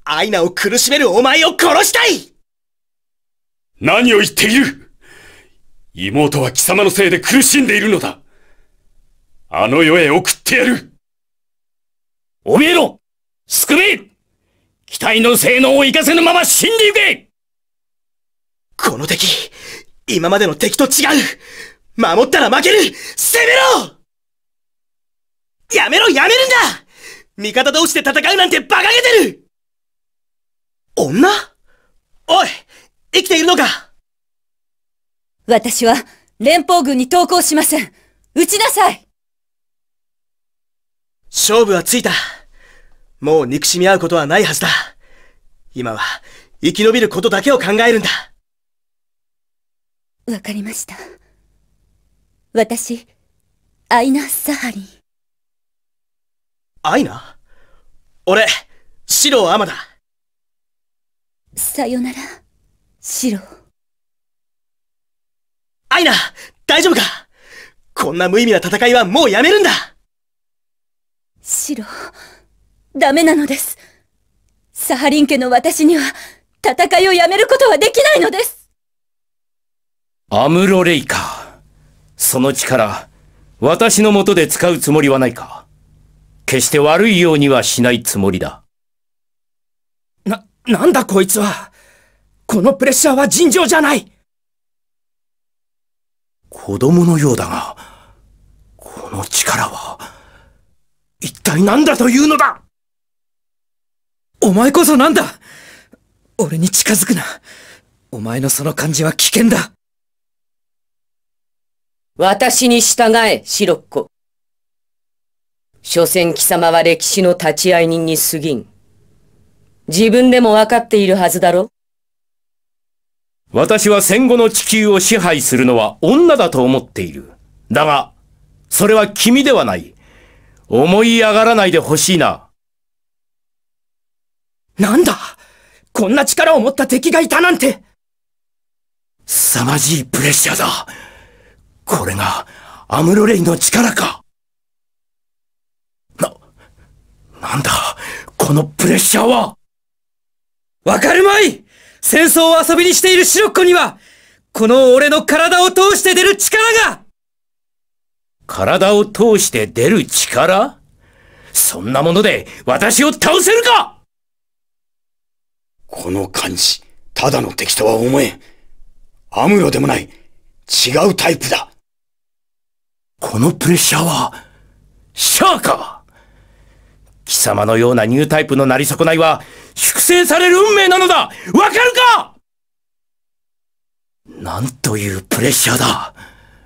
アイナを苦しめるお前を殺したい何を言っている妹は貴様のせいで苦しんでいるのだあの世へ送ってやるおびえろ救え機体の性能を活かせぬまま死んでゆけこの敵、今までの敵と違う守ったら負ける攻めろやめろやめるんだ味方同士で戦うなんて馬鹿げてる女おい生きているのか私は連邦軍に投降しません撃ちなさい勝負はついたもう憎しみ合うことはないはずだ今は生き延びることだけを考えるんだわかりました。私、アイナ・サハリン。アイナ俺、シロー・アマだ。さよなら、シロー。アイナ、大丈夫かこんな無意味な戦いはもうやめるんだシロ、ダメなのです。サハリン家の私には、戦いをやめることはできないのですアムロレイか。その力、私のもとで使うつもりはないか。決して悪いようにはしないつもりだ。な、なんだこいつは。このプレッシャーは尋常じゃない子供のようだが、この力は、一体何だというのだお前こそ何だ俺に近づくな。お前のその感じは危険だ。私に従え、シロッコ。所詮貴様は歴史の立会人に過ぎん。自分でも分かっているはずだろ私は戦後の地球を支配するのは女だと思っている。だが、それは君ではない。思い上がらないでほしいな。なんだこんな力を持った敵がいたなんて凄まじいプレッシャーだ。これが、アムロレイの力か。な、なんだこのプレッシャーはわかるまい戦争を遊びにしているシロッコには、この俺の体を通して出る力が体を通して出る力そんなもので私を倒せるかこの漢字、ただの敵とは思えん。アムロでもない、違うタイプだ。このプレッシャーは、シャーか貴様のようなニュータイプのなり損ないは、粛清される運命なのだわかるかなんというプレッシャーだ。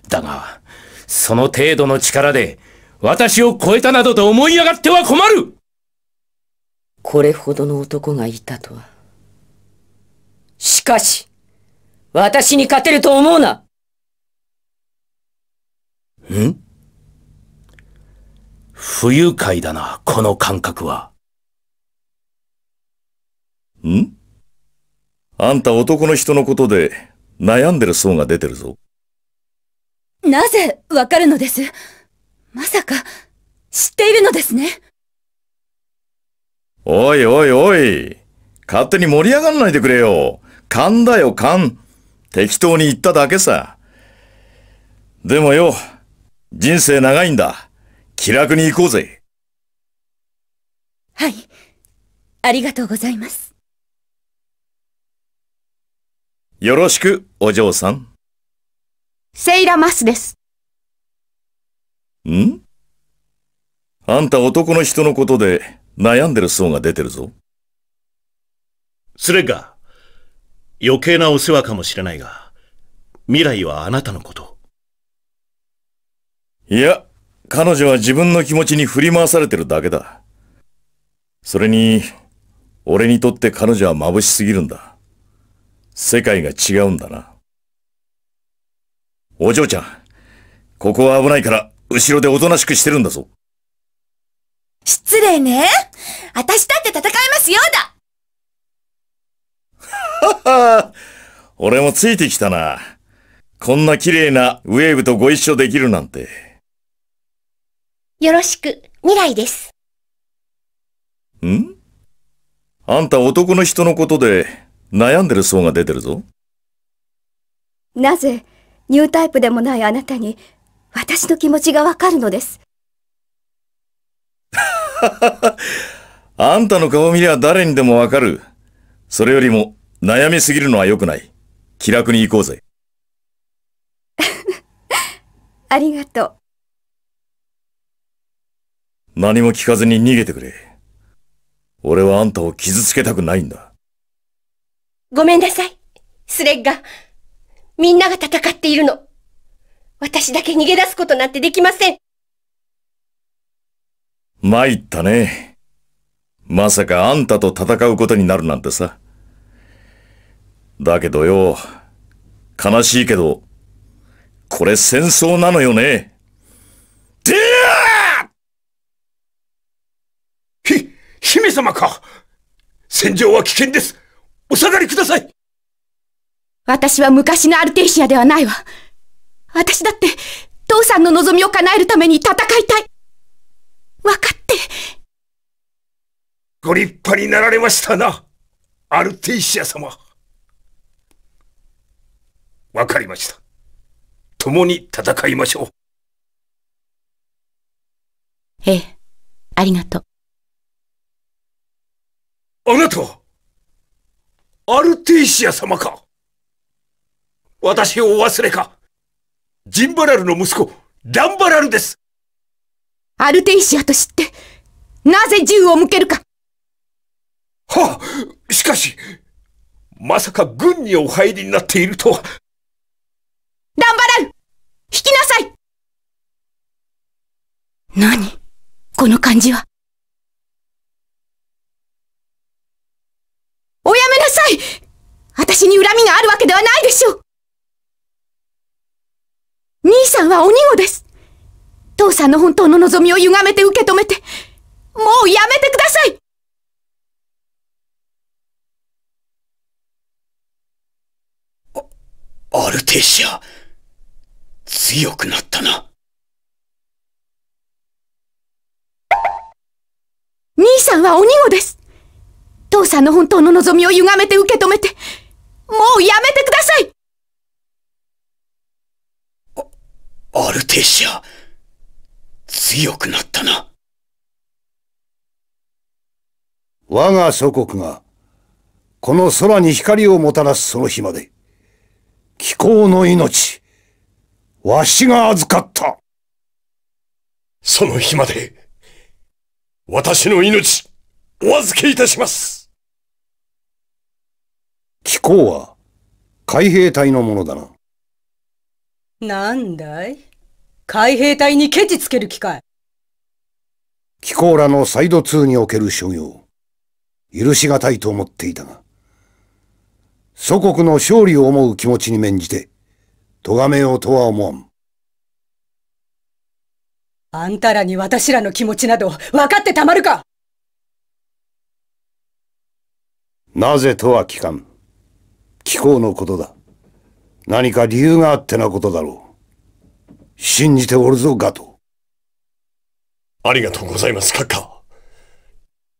だが、その程度の力で、私を超えたなどと思い上がっては困るこれほどの男がいたとは。しかし、私に勝てると思うなん不愉快だな、この感覚は。んあんた男の人のことで悩んでる層が出てるぞ。なぜわかるのですまさか、知っているのですねおいおいおい。勝手に盛り上がんないでくれよ。勘だよ、勘。適当に言っただけさ。でもよ、人生長いんだ。気楽に行こうぜ。はい。ありがとうございます。よろしく、お嬢さん。セイラ・マスです。んあんた男の人のことで悩んでる層が出てるぞ。スレッガー、余計なお世話かもしれないが、未来はあなたのこと。いや、彼女は自分の気持ちに振り回されてるだけだ。それに、俺にとって彼女は眩しすぎるんだ。世界が違うんだな。お嬢ちゃん、ここは危ないから、後ろでおとなしくしてるんだぞ。失礼ね。私だって戦いますようだはは (laughs) 俺もついてきたな。こんな綺麗なウェーブとご一緒できるなんて。よろしく、未来です。んあんた男の人のことで悩んでる層が出てるぞ。なぜ、ニュータイプでもないあなたに、私の気持ちがわかるのです。あんたの顔見りゃ誰にでもわかる。それよりも、悩みすぎるのは良くない。気楽に行こうぜ。(laughs) ありがとう。何も聞かずに逃げてくれ。俺はあんたを傷つけたくないんだ。ごめんなさい、スレッガ。みんなが戦っているの。私だけ逃げ出すことなんてできません。参ったね。まさかあんたと戦うことになるなんてさ。だけどよ、悲しいけど、これ戦争なのよね。姫様か戦場は危険ですお下がりください私は昔のアルテイシアではないわ。私だって、父さんの望みを叶えるために戦いたい。分かって。ご立派になられましたな、アルテイシア様。わかりました。共に戦いましょう。ええ、ありがとう。あなたは、アルテイシア様か私をお忘れかジンバラルの息子、ランバラルですアルテイシアと知って、なぜ銃を向けるかはあ、しかし、まさか軍にお入りになっているとは。ランバラル引きなさい何この感じは私に恨みがあるわけではないでしょう兄さんは鬼子です父さんの本当の望みを歪めて受け止めて、もうやめてくださいアルテシア、強くなったな。兄さんは鬼子です。父さんの本当の望みを歪めて受け止めて、もうやめてくださいアルテシア、強くなったな。我が祖国が、この空に光をもたらすその日まで、気候の命、わしが預かった。その日まで、私の命、お預けいたします。気候は海兵隊のものだな。なんだい海兵隊にケチつける機会。貴気候らのサイド2における所業、許し難いと思っていたが、祖国の勝利を思う気持ちに免じて、咎めようとは思わん。あんたらに私らの気持ちなど分かってたまるかなぜとは聞かん。気候のことだ。何か理由があってなことだろう。信じておるぞ、ガト。ありがとうございます、閣下。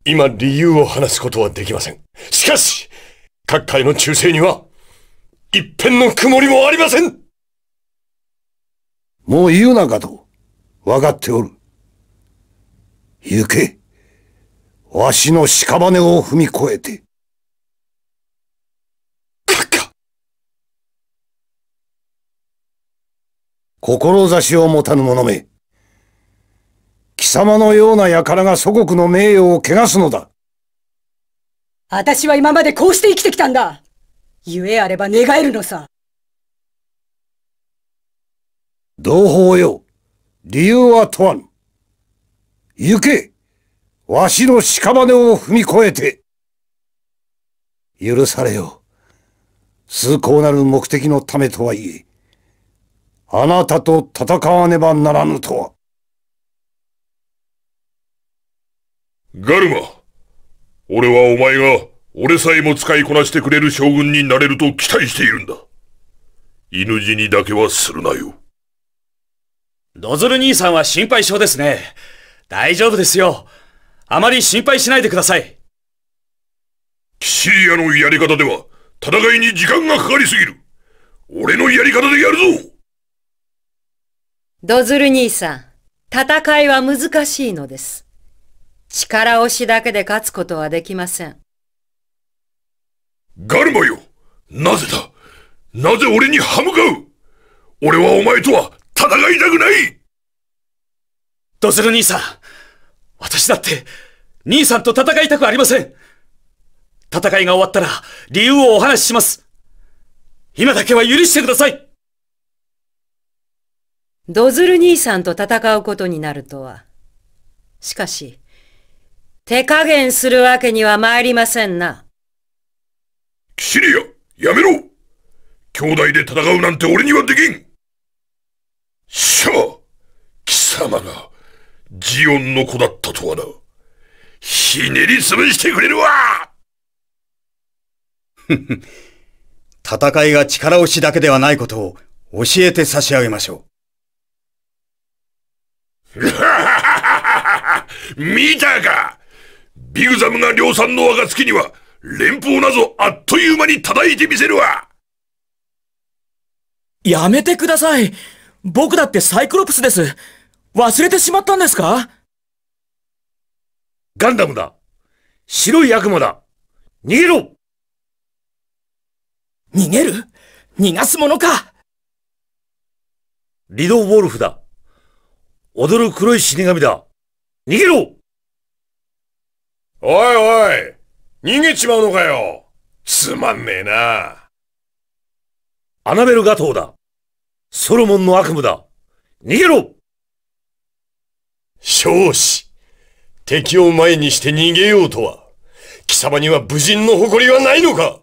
今、理由を話すことはできません。しかし、各界の忠誠には、一辺の曇りもありませんもう言うな、ガト。わかっておる。行け。わしの屍を踏み越えて。志を持たぬ者め。貴様のような輩が祖国の名誉を汚すのだ。私は今までこうして生きてきたんだ。ゆえあれば願えるのさ。同胞よ。理由は問わぬ。行けわしの屍を踏み越えて許されよ。崇高なる目的のためとはいえ、あなたと戦わねばならぬとは。ガルマ、俺はお前が俺さえも使いこなしてくれる将軍になれると期待しているんだ。犬死にだけはするなよ。ドズル兄さんは心配性ですね。大丈夫ですよ。あまり心配しないでください。キシリアのやり方では戦いに時間がかかりすぎる。俺のやり方でやるぞドズル兄さん、戦いは難しいのです。力押しだけで勝つことはできません。ガルマよなぜだなぜ俺に歯向かう俺はお前とは戦いたくないドズル兄さん、私だって、兄さんと戦いたくありません戦いが終わったら理由をお話しします今だけは許してくださいドズル兄さんと戦うことになるとは。しかし、手加減するわけには参りませんな。キシリア、やめろ兄弟で戦うなんて俺にはできんしゃあ、貴様が、ジオンの子だったとはな。ひねり潰してくれるわ戦いが力押しだけではないことを教えて差し上げましょう。見たかビグザムが量産の暁には連邦なぞあっという間に叩いてみせるわやめてください僕だってサイクロプスです忘れてしまったんですかガンダムだ白い悪魔だ逃げろ逃げる逃がすものかリドウォルフだ踊る黒い死神だ逃げろおいおい逃げちまうのかよつまんねえな。アナベルガトーだソロモンの悪夢だ逃げろ少子敵を前にして逃げようとは、貴様には無人の誇りはないのか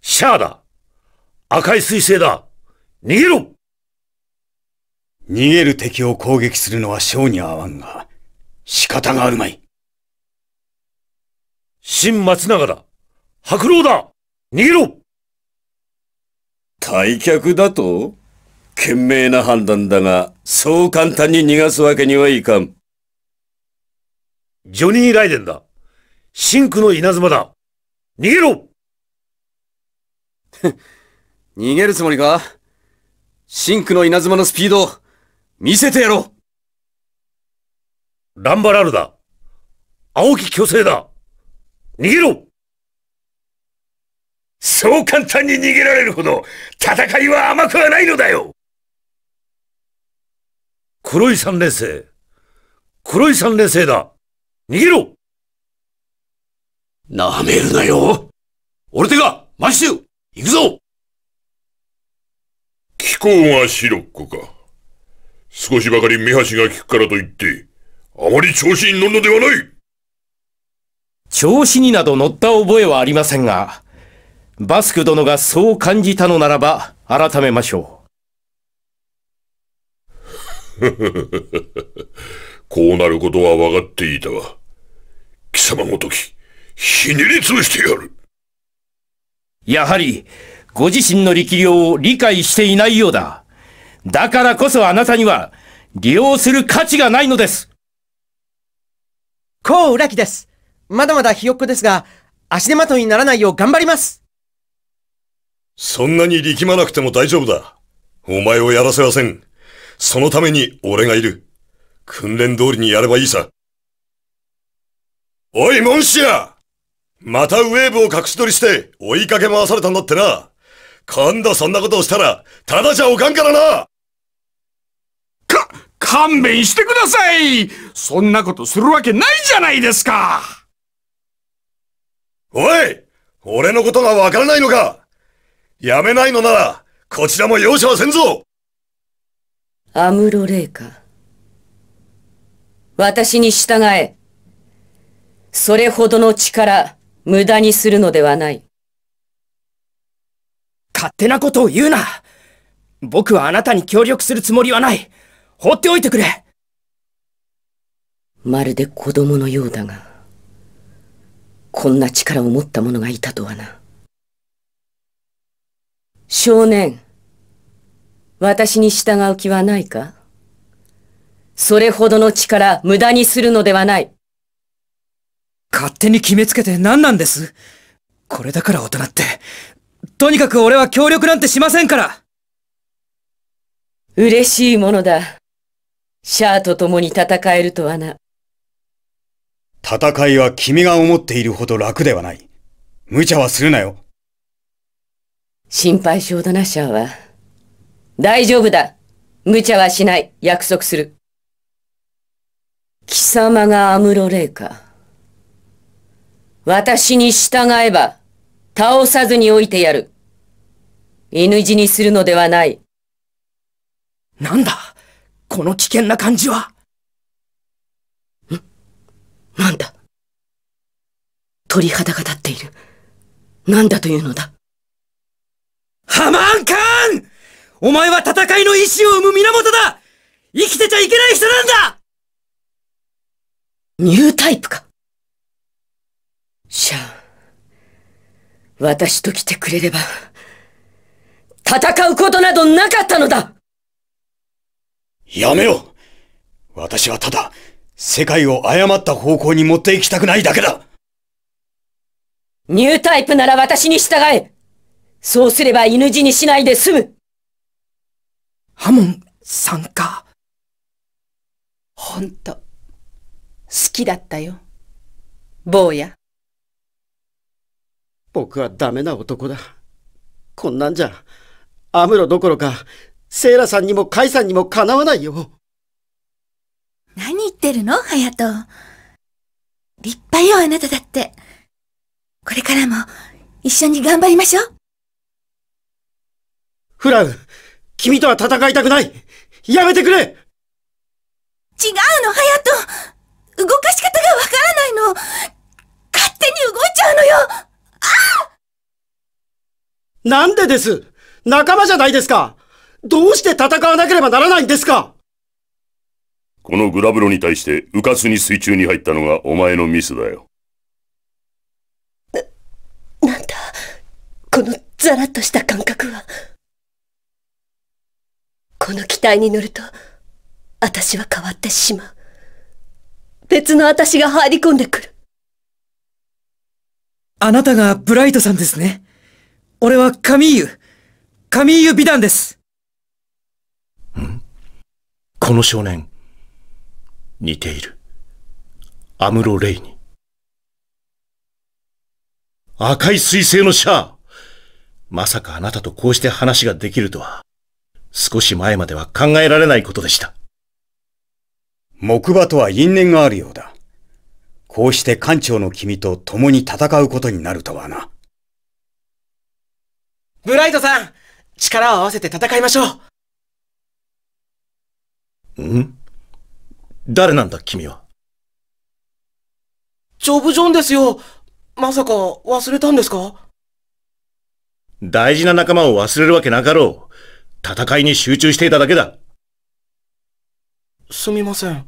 シャアだ赤い彗星だ逃げろ逃げる敵を攻撃するのは性に合わんが、仕方があるまい。新松永だ白老だ逃げろ退却だと賢明な判断だが、そう簡単に逃がすわけにはいかん。ジョニー・ライデンだシンクの稲妻だ逃げろ (laughs) 逃げるつもりかシンクの稲妻のスピード、見せてやろうランバラルだ青木巨星だ逃げろそう簡単に逃げられるほど戦いは甘くはないのだよ黒井三連星黒井三連星だ逃げろなめるなよ俺手がマッシュ行くぞ気候が白っ子か少しばかり目端が効くからといって、あまり調子に乗るのではない調子になど乗った覚えはありませんが、バスク殿がそう感じたのならば、改めましょう。(laughs) こうなることは分かっていたわ。貴様ごとき、ひねり潰してやる。やはり、ご自身の力量を理解していないようだ。だからこそあなたには利用する価値がないのですこう裏木です。まだまだひよっこですが、足手まといにならないよう頑張りますそんなに力まなくても大丈夫だ。お前をやらせません。そのために俺がいる。訓練通りにやればいいさ。おい、モンシアまたウェーブを隠し撮りして追いかけ回されたんだってな。今度そんなことをしたら、ただじゃおかんからなか、勘弁してくださいそんなことするわけないじゃないですかおい俺のことがわからないのかやめないのなら、こちらも容赦はせんぞアムロレイカ。私に従え。それほどの力、無駄にするのではない。勝手なことを言うな僕はあなたに協力するつもりはない放っておいてくれまるで子供のようだが、こんな力を持った者がいたとはな。少年、私に従う気はないかそれほどの力無駄にするのではない。勝手に決めつけて何なんですこれだから大人って。とにかく俺は協力なんてしませんから嬉しいものだ。シャアと共に戦えるとはな。戦いは君が思っているほど楽ではない。無茶はするなよ。心配性だな、シャアは。大丈夫だ。無茶はしない。約束する。貴様がアムロレイか。私に従えば、倒さずに置いてやる。犬死にするのではない。なんだこの危険な感じは。んなんだ鳥肌が立っている。なんだというのだハマンカーンお前は戦いの意志を生む源だ生きてちゃいけない人なんだニュータイプかシャン、私と来てくれれば、戦うことなどなかったのだやめろ私はただ、世界を誤った方向に持って行きたくないだけだニュータイプなら私に従えそうすれば犬死にしないで済むハモンさんか。ほんと、好きだったよ、坊や。僕はダメな男だ。こんなんじゃ、アムロどころか、セイラさんにもカイさんにもかなわないよ。何言ってるのハヤト。立派よ、あなただって。これからも、一緒に頑張りましょう。フラウ、君とは戦いたくないやめてくれ違うの、ハヤト動かし方がわからないの勝手に動いちゃうのよああなんでです仲間じゃないですかどうして戦わなければならないんですかこのグラブロに対してかつに水中に入ったのがお前のミスだよ。な、なんだ、このザラッとした感覚は。この機体に乗ると、私は変わってしまう。別の私が入り込んでくる。あなたがブライトさんですね。俺はカミーユ、カミーユ美談です。この少年、似ている。アムロ・レイに。赤い彗星のシャアまさかあなたとこうして話ができるとは、少し前までは考えられないことでした。木馬とは因縁があるようだ。こうして艦長の君と共に戦うことになるとはな。ブライトさん力を合わせて戦いましょうん誰なんだ君は。ジョブ・ジョンですよ。まさか忘れたんですか大事な仲間を忘れるわけなかろう。戦いに集中していただけだ。すみません。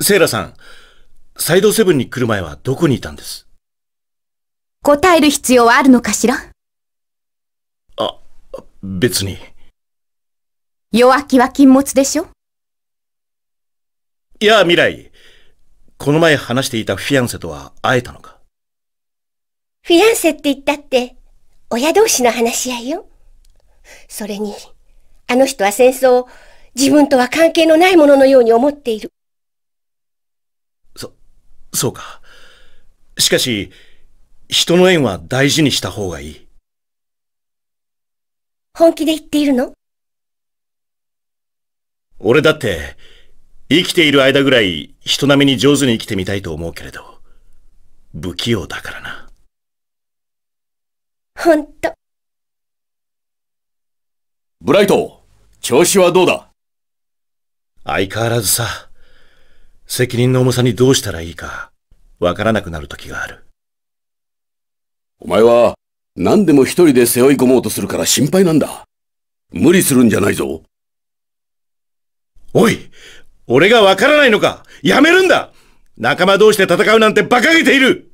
セイラさん、サイドセブンに来る前はどこにいたんです答える必要はあるのかしら別に。弱気は禁物でしょいや、未来。この前話していたフィアンセとは会えたのかフィアンセって言ったって、親同士の話し合いよ。それに、あの人は戦争を自分とは関係のないもののように思っている。そ、そうか。しかし、人の縁は大事にした方がいい。本気で言っているの俺だって、生きている間ぐらい人並みに上手に生きてみたいと思うけれど、不器用だからな。ほんと。ブライト、調子はどうだ相変わらずさ、責任の重さにどうしたらいいか、わからなくなる時がある。お前は、何でも一人で背負い込もうとするから心配なんだ。無理するんじゃないぞ。おい俺がわからないのかやめるんだ仲間同士で戦うなんて馬鹿げている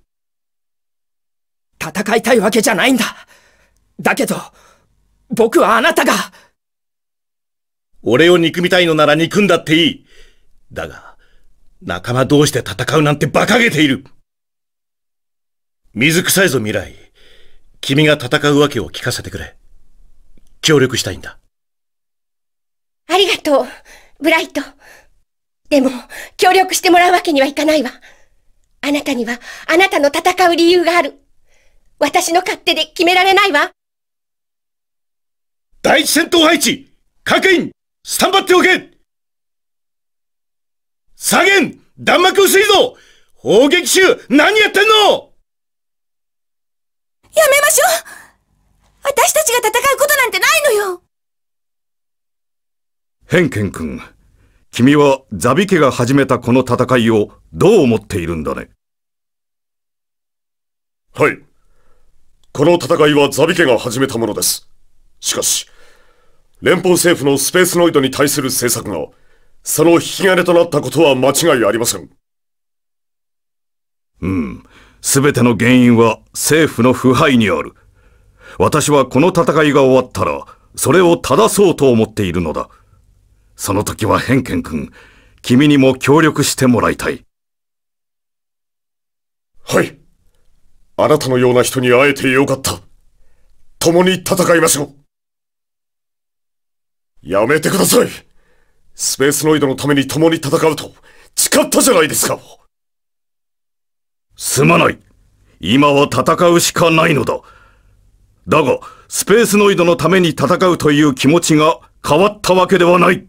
戦いたいわけじゃないんだだけど、僕はあなたが俺を憎みたいのなら憎んだっていい。だが、仲間同士で戦うなんて馬鹿げている水臭いぞ未来。君が戦うわけを聞かせてくれ。協力したいんだ。ありがとう、ブライト。でも、協力してもらうわけにはいかないわ。あなたには、あなたの戦う理由がある。私の勝手で決められないわ。第一戦闘配置各員、スタンバっておけ左舷弾幕薄いぞ砲撃中何やってんのやめましょう私たちが戦うことなんてないのよヘンケン君、君はザビ家が始めたこの戦いをどう思っているんだねはい。この戦いはザビ家が始めたものです。しかし、連邦政府のスペースノイドに対する政策が、その引き金となったことは間違いありません。うん。全ての原因は政府の腐敗にある。私はこの戦いが終わったら、それを正そうと思っているのだ。その時はヘンケン君、君にも協力してもらいたい。はい。あなたのような人に会えてよかった。共に戦いましょう。やめてください。スペースノイドのために共に戦うと誓ったじゃないですか。すまない。今は戦うしかないのだ。だが、スペースノイドのために戦うという気持ちが変わったわけではない。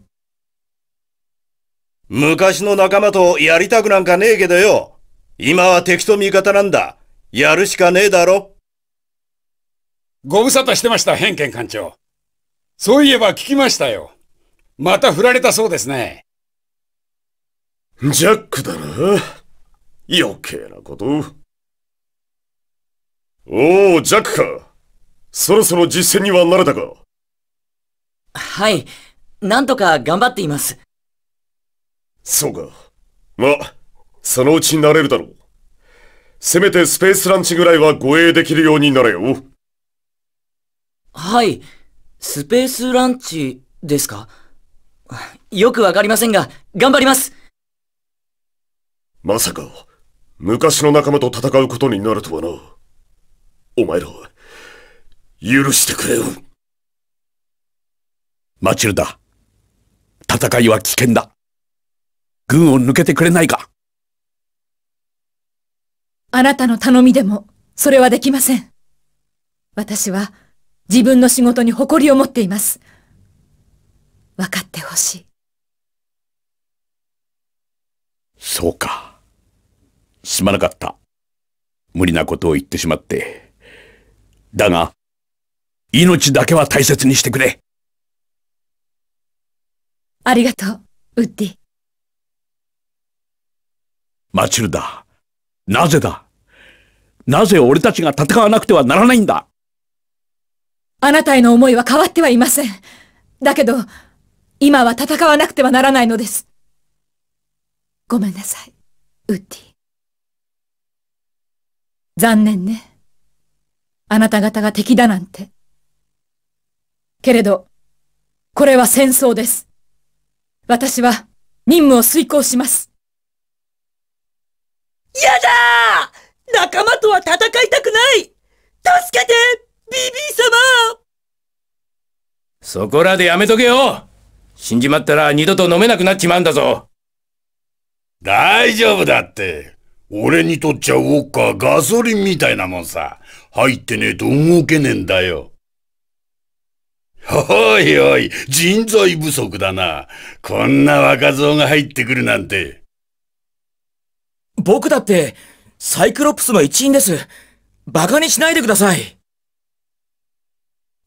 昔の仲間とやりたくなんかねえけどよ。今は敵と味方なんだ。やるしかねえだろ。ご無沙汰してました、偏見艦長。そういえば聞きましたよ。また振られたそうですね。ジャックだな。余計なことおお、ジャックか。そろそろ実践には慣れたか。はい。なんとか頑張っています。そうか。まあ、そのうち慣れるだろう。せめてスペースランチぐらいは護衛できるようになれよ。はい。スペースランチですかよくわかりませんが、頑張りますまさか。昔の仲間と戦うことになるとはな。お前ら、許してくれよ。マチルダ、戦いは危険だ。軍を抜けてくれないかあなたの頼みでも、それはできません。私は、自分の仕事に誇りを持っています。分かってほしい。そうか。すまなかった。無理なことを言ってしまって。だが、命だけは大切にしてくれ。ありがとう、ウッディ。マチルダ、なぜだなぜ俺たちが戦わなくてはならないんだあなたへの思いは変わってはいません。だけど、今は戦わなくてはならないのです。ごめんなさい、ウッディ。残念ね。あなた方が敵だなんて。けれど、これは戦争です。私は任務を遂行します。やだ仲間とは戦いたくない助けてビビ様そこらでやめとけよ死んじまったら二度と飲めなくなっちまうんだぞ大丈夫だって俺にとっちゃウォッカーガソリンみたいなもんさ。入ってねえと動けねえんだよ。おいおい、人材不足だな。こんな若造が入ってくるなんて。僕だって、サイクロプスの一員です。馬鹿にしないでください。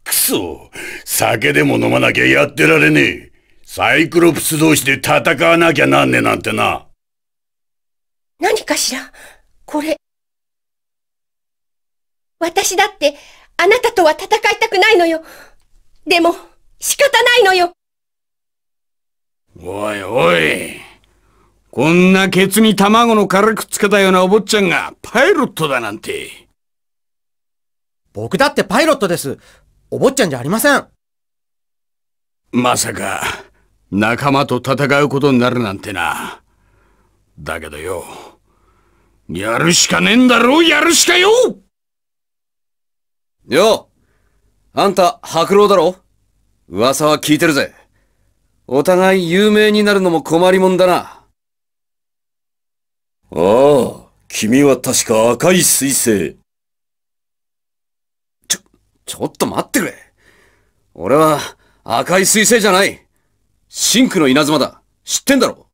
くそ、酒でも飲まなきゃやってられねえ。サイクロプス同士で戦わなきゃなんねえなんてな。何かしらこれ。私だって、あなたとは戦いたくないのよ。でも、仕方ないのよ。おいおい。こんなケツに卵の殻くっつけたようなお坊ちゃんがパイロットだなんて。僕だってパイロットです。お坊ちゃんじゃありません。まさか、仲間と戦うことになるなんてな。だけどよ、やるしかねえんだろやるしかよよあんた、白狼だろ噂は聞いてるぜ。お互い有名になるのも困りもんだな。ああ、君は確か赤い彗星。ちょ、ちょっと待ってくれ。俺は赤い彗星じゃない。シンクの稲妻だ。知ってんだろ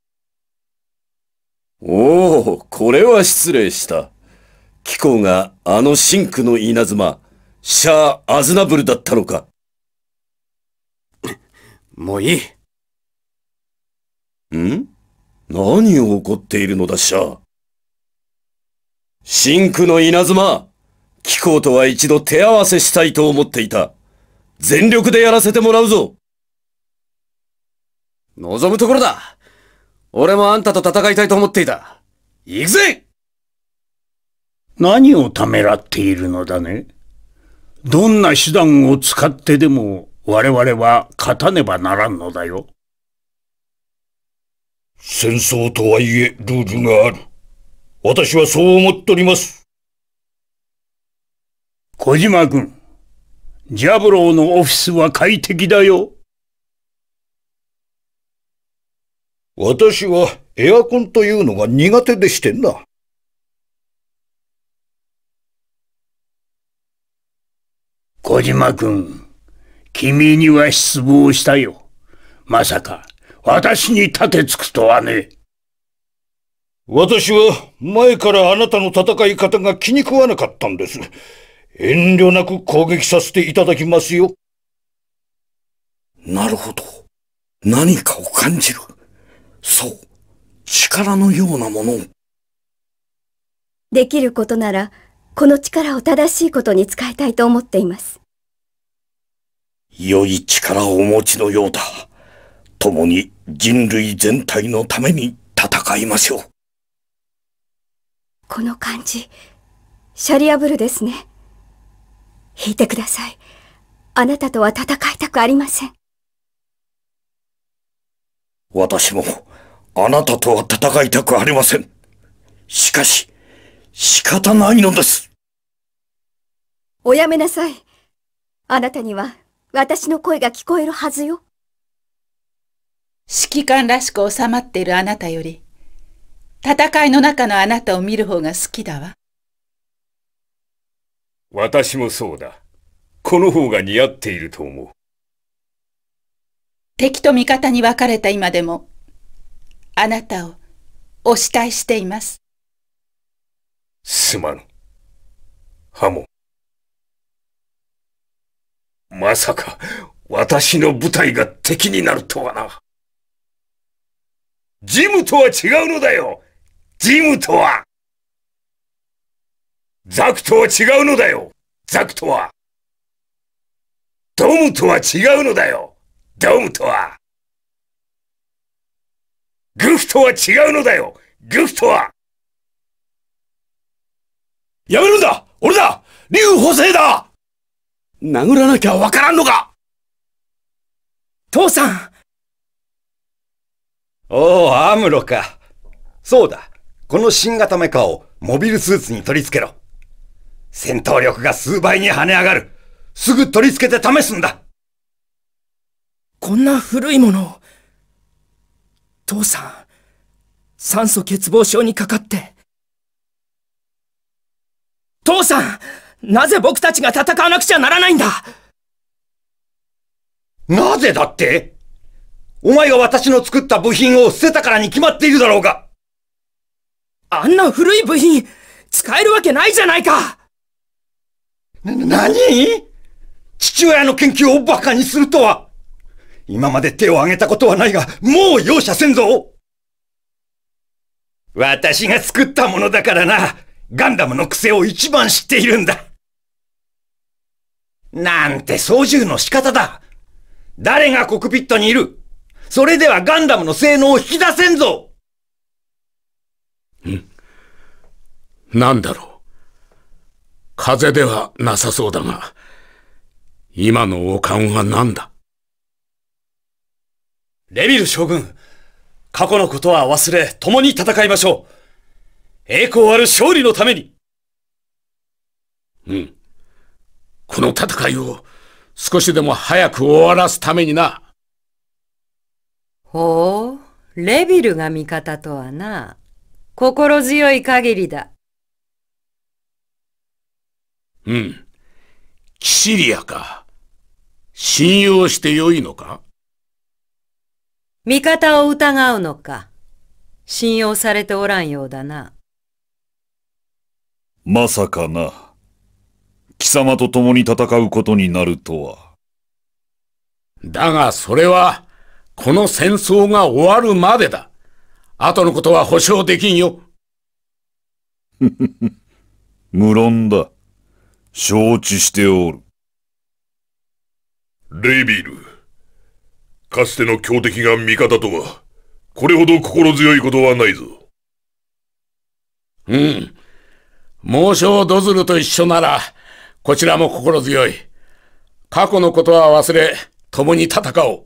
おお、これは失礼した。貴公があのシンクの稲妻、シャア・アズナブルだったのか。もういい。ん何を怒っているのだ、シャア。真クの稲妻、貴公とは一度手合わせしたいと思っていた。全力でやらせてもらうぞ。望むところだ。俺もあんたと戦いたいと思っていた。行くぜ何をためらっているのだねどんな手段を使ってでも我々は勝たねばならんのだよ。戦争とはいえルールがある。私はそう思っております。小島君、ジャブローのオフィスは快適だよ。私はエアコンというのが苦手でしてな。小島君、君には失望したよ。まさか、私に立てつくとはね。私は前からあなたの戦い方が気に食わなかったんです。遠慮なく攻撃させていただきますよ。なるほど。何かを感じる。そう、力のようなものを。できることなら、この力を正しいことに使いたいと思っています。良い力をお持ちのようだ。共に人類全体のために戦いましょう。この漢字、シャリアブルですね。引いてください。あなたとは戦いたくありません。私も、あなたとは戦いたくありません。しかし、仕方ないのです。おやめなさい。あなたには私の声が聞こえるはずよ。指揮官らしく収まっているあなたより、戦いの中のあなたを見る方が好きだわ。私もそうだ。この方が似合っていると思う。敵と味方に分かれた今でも、あなたをお慕いしています。すまぬ。ハモ。まさか、私の部隊が敵になるとはな。ジムとは違うのだよジムとはザクとは違うのだよザクとはドムとは違うのだよドムとはグフとは違うのだよグフとはやめるんだ俺だ竜補正だ殴らなきゃわからんのか父さんおお、アムロか。そうだ。この新型メカをモビルスーツに取り付けろ。戦闘力が数倍に跳ね上がる。すぐ取り付けて試すんだ。こんな古いものを。父さん、酸素欠乏症にかかって。父さんなぜ僕たちが戦わなくちゃならないんだなぜだってお前が私の作った部品を捨てたからに決まっているだろうがあんな古い部品、使えるわけないじゃないかな、なに父親の研究を馬鹿にするとは今まで手を挙げたことはないが、もう容赦せんぞ私が作ったものだからな、ガンダムの癖を一番知っているんだ。なんて操縦の仕方だ誰がコクピットにいるそれではガンダムの性能を引き出せんぞんなんだろう風ではなさそうだが、今の王冠は何だレビル将軍、過去のことは忘れ、共に戦いましょう。栄光ある勝利のために。うん。この戦いを少しでも早く終わらすためにな。ほう、レビルが味方とはな、心強い限りだ。うん。キシリアか。信用してよいのか味方を疑うのか。信用されておらんようだな。まさかな。貴様と共に戦うことになるとは。だがそれは、この戦争が終わるまでだ。後のことは保証できんよ。(laughs) 無論だ。承知しておる。レビル。かつての強敵が味方とは、これほど心強いことはないぞ。うん。猛将ドズルと一緒なら、こちらも心強い。過去のことは忘れ、共に戦おう。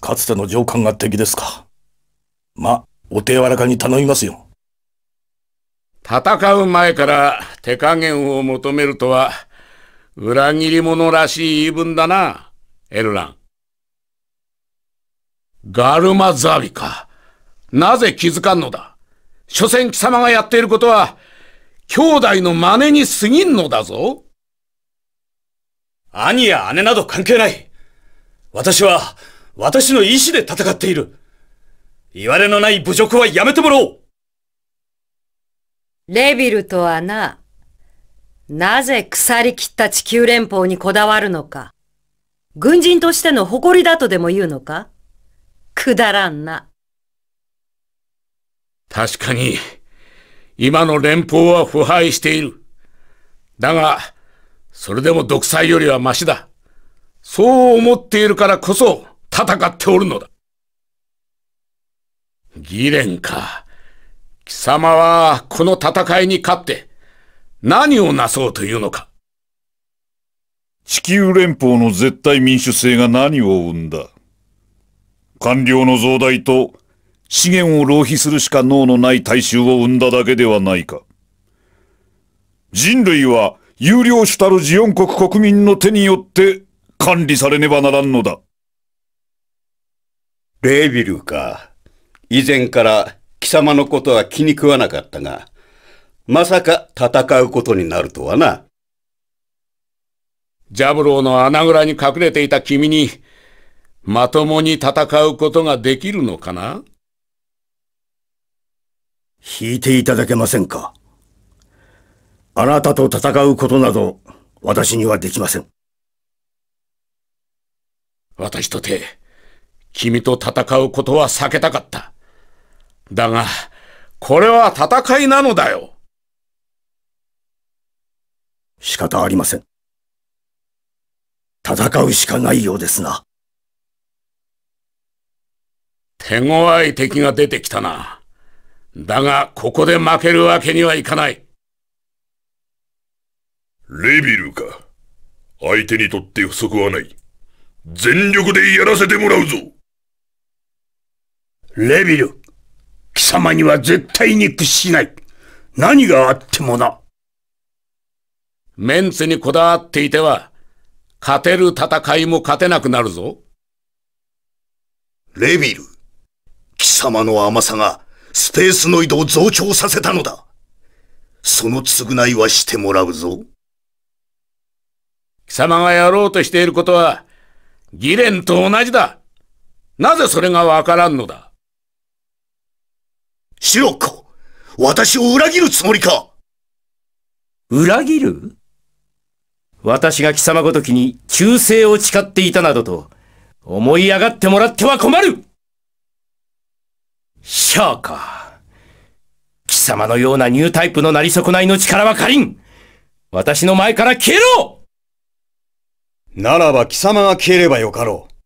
かつての上官が敵ですか。ま、お手柔らかに頼みますよ。戦う前から手加減を求めるとは、裏切り者らしい言い分だな。エルラン。ガルマザビか。なぜ気づかんのだ所詮貴様がやっていることは、兄弟の真似に過ぎんのだぞ。兄や姉など関係ない。私は、私の意志で戦っている。言われのない侮辱はやめてもらおうレビルとはな、なぜ腐り切った地球連邦にこだわるのか。軍人としての誇りだとでも言うのかくだらんな。確かに、今の連邦は腐敗している。だが、それでも独裁よりはマシだ。そう思っているからこそ戦っておるのだ。議連か。貴様はこの戦いに勝って何をなそうというのか。地球連邦の絶対民主制が何を生んだ官僚の増大と資源を浪費するしか能のない大衆を生んだだけではないか。人類は有料主たるジオン国国民の手によって管理されねばならんのだ。レービルか。以前から貴様のことは気に食わなかったが、まさか戦うことになるとはな。ジャブローの穴蔵に隠れていた君に、まともに戦うことができるのかな引いていただけませんかあなたと戦うことなど、私にはできません。私とて、君と戦うことは避けたかった。だが、これは戦いなのだよ。仕方ありません。戦うしかないようですな。手強い敵が出てきたな。だが、ここで負けるわけにはいかない。レビルか。相手にとって不足はない。全力でやらせてもらうぞ。レビル、貴様には絶対に屈しない。何があってもな。メンツにこだわっていては、勝てる戦いも勝てなくなるぞ。レビル、貴様の甘さがスペースノイドを増長させたのだ。その償いはしてもらうぞ。貴様がやろうとしていることは、ギレンと同じだ。なぜそれがわからんのだシロッコ、私を裏切るつもりか裏切る私が貴様ごときに忠誠を誓っていたなどと、思い上がってもらっては困るシャーか。貴様のようなニュータイプのなり損ないの力は借りん私の前から消えろならば貴様が消えればよかろう。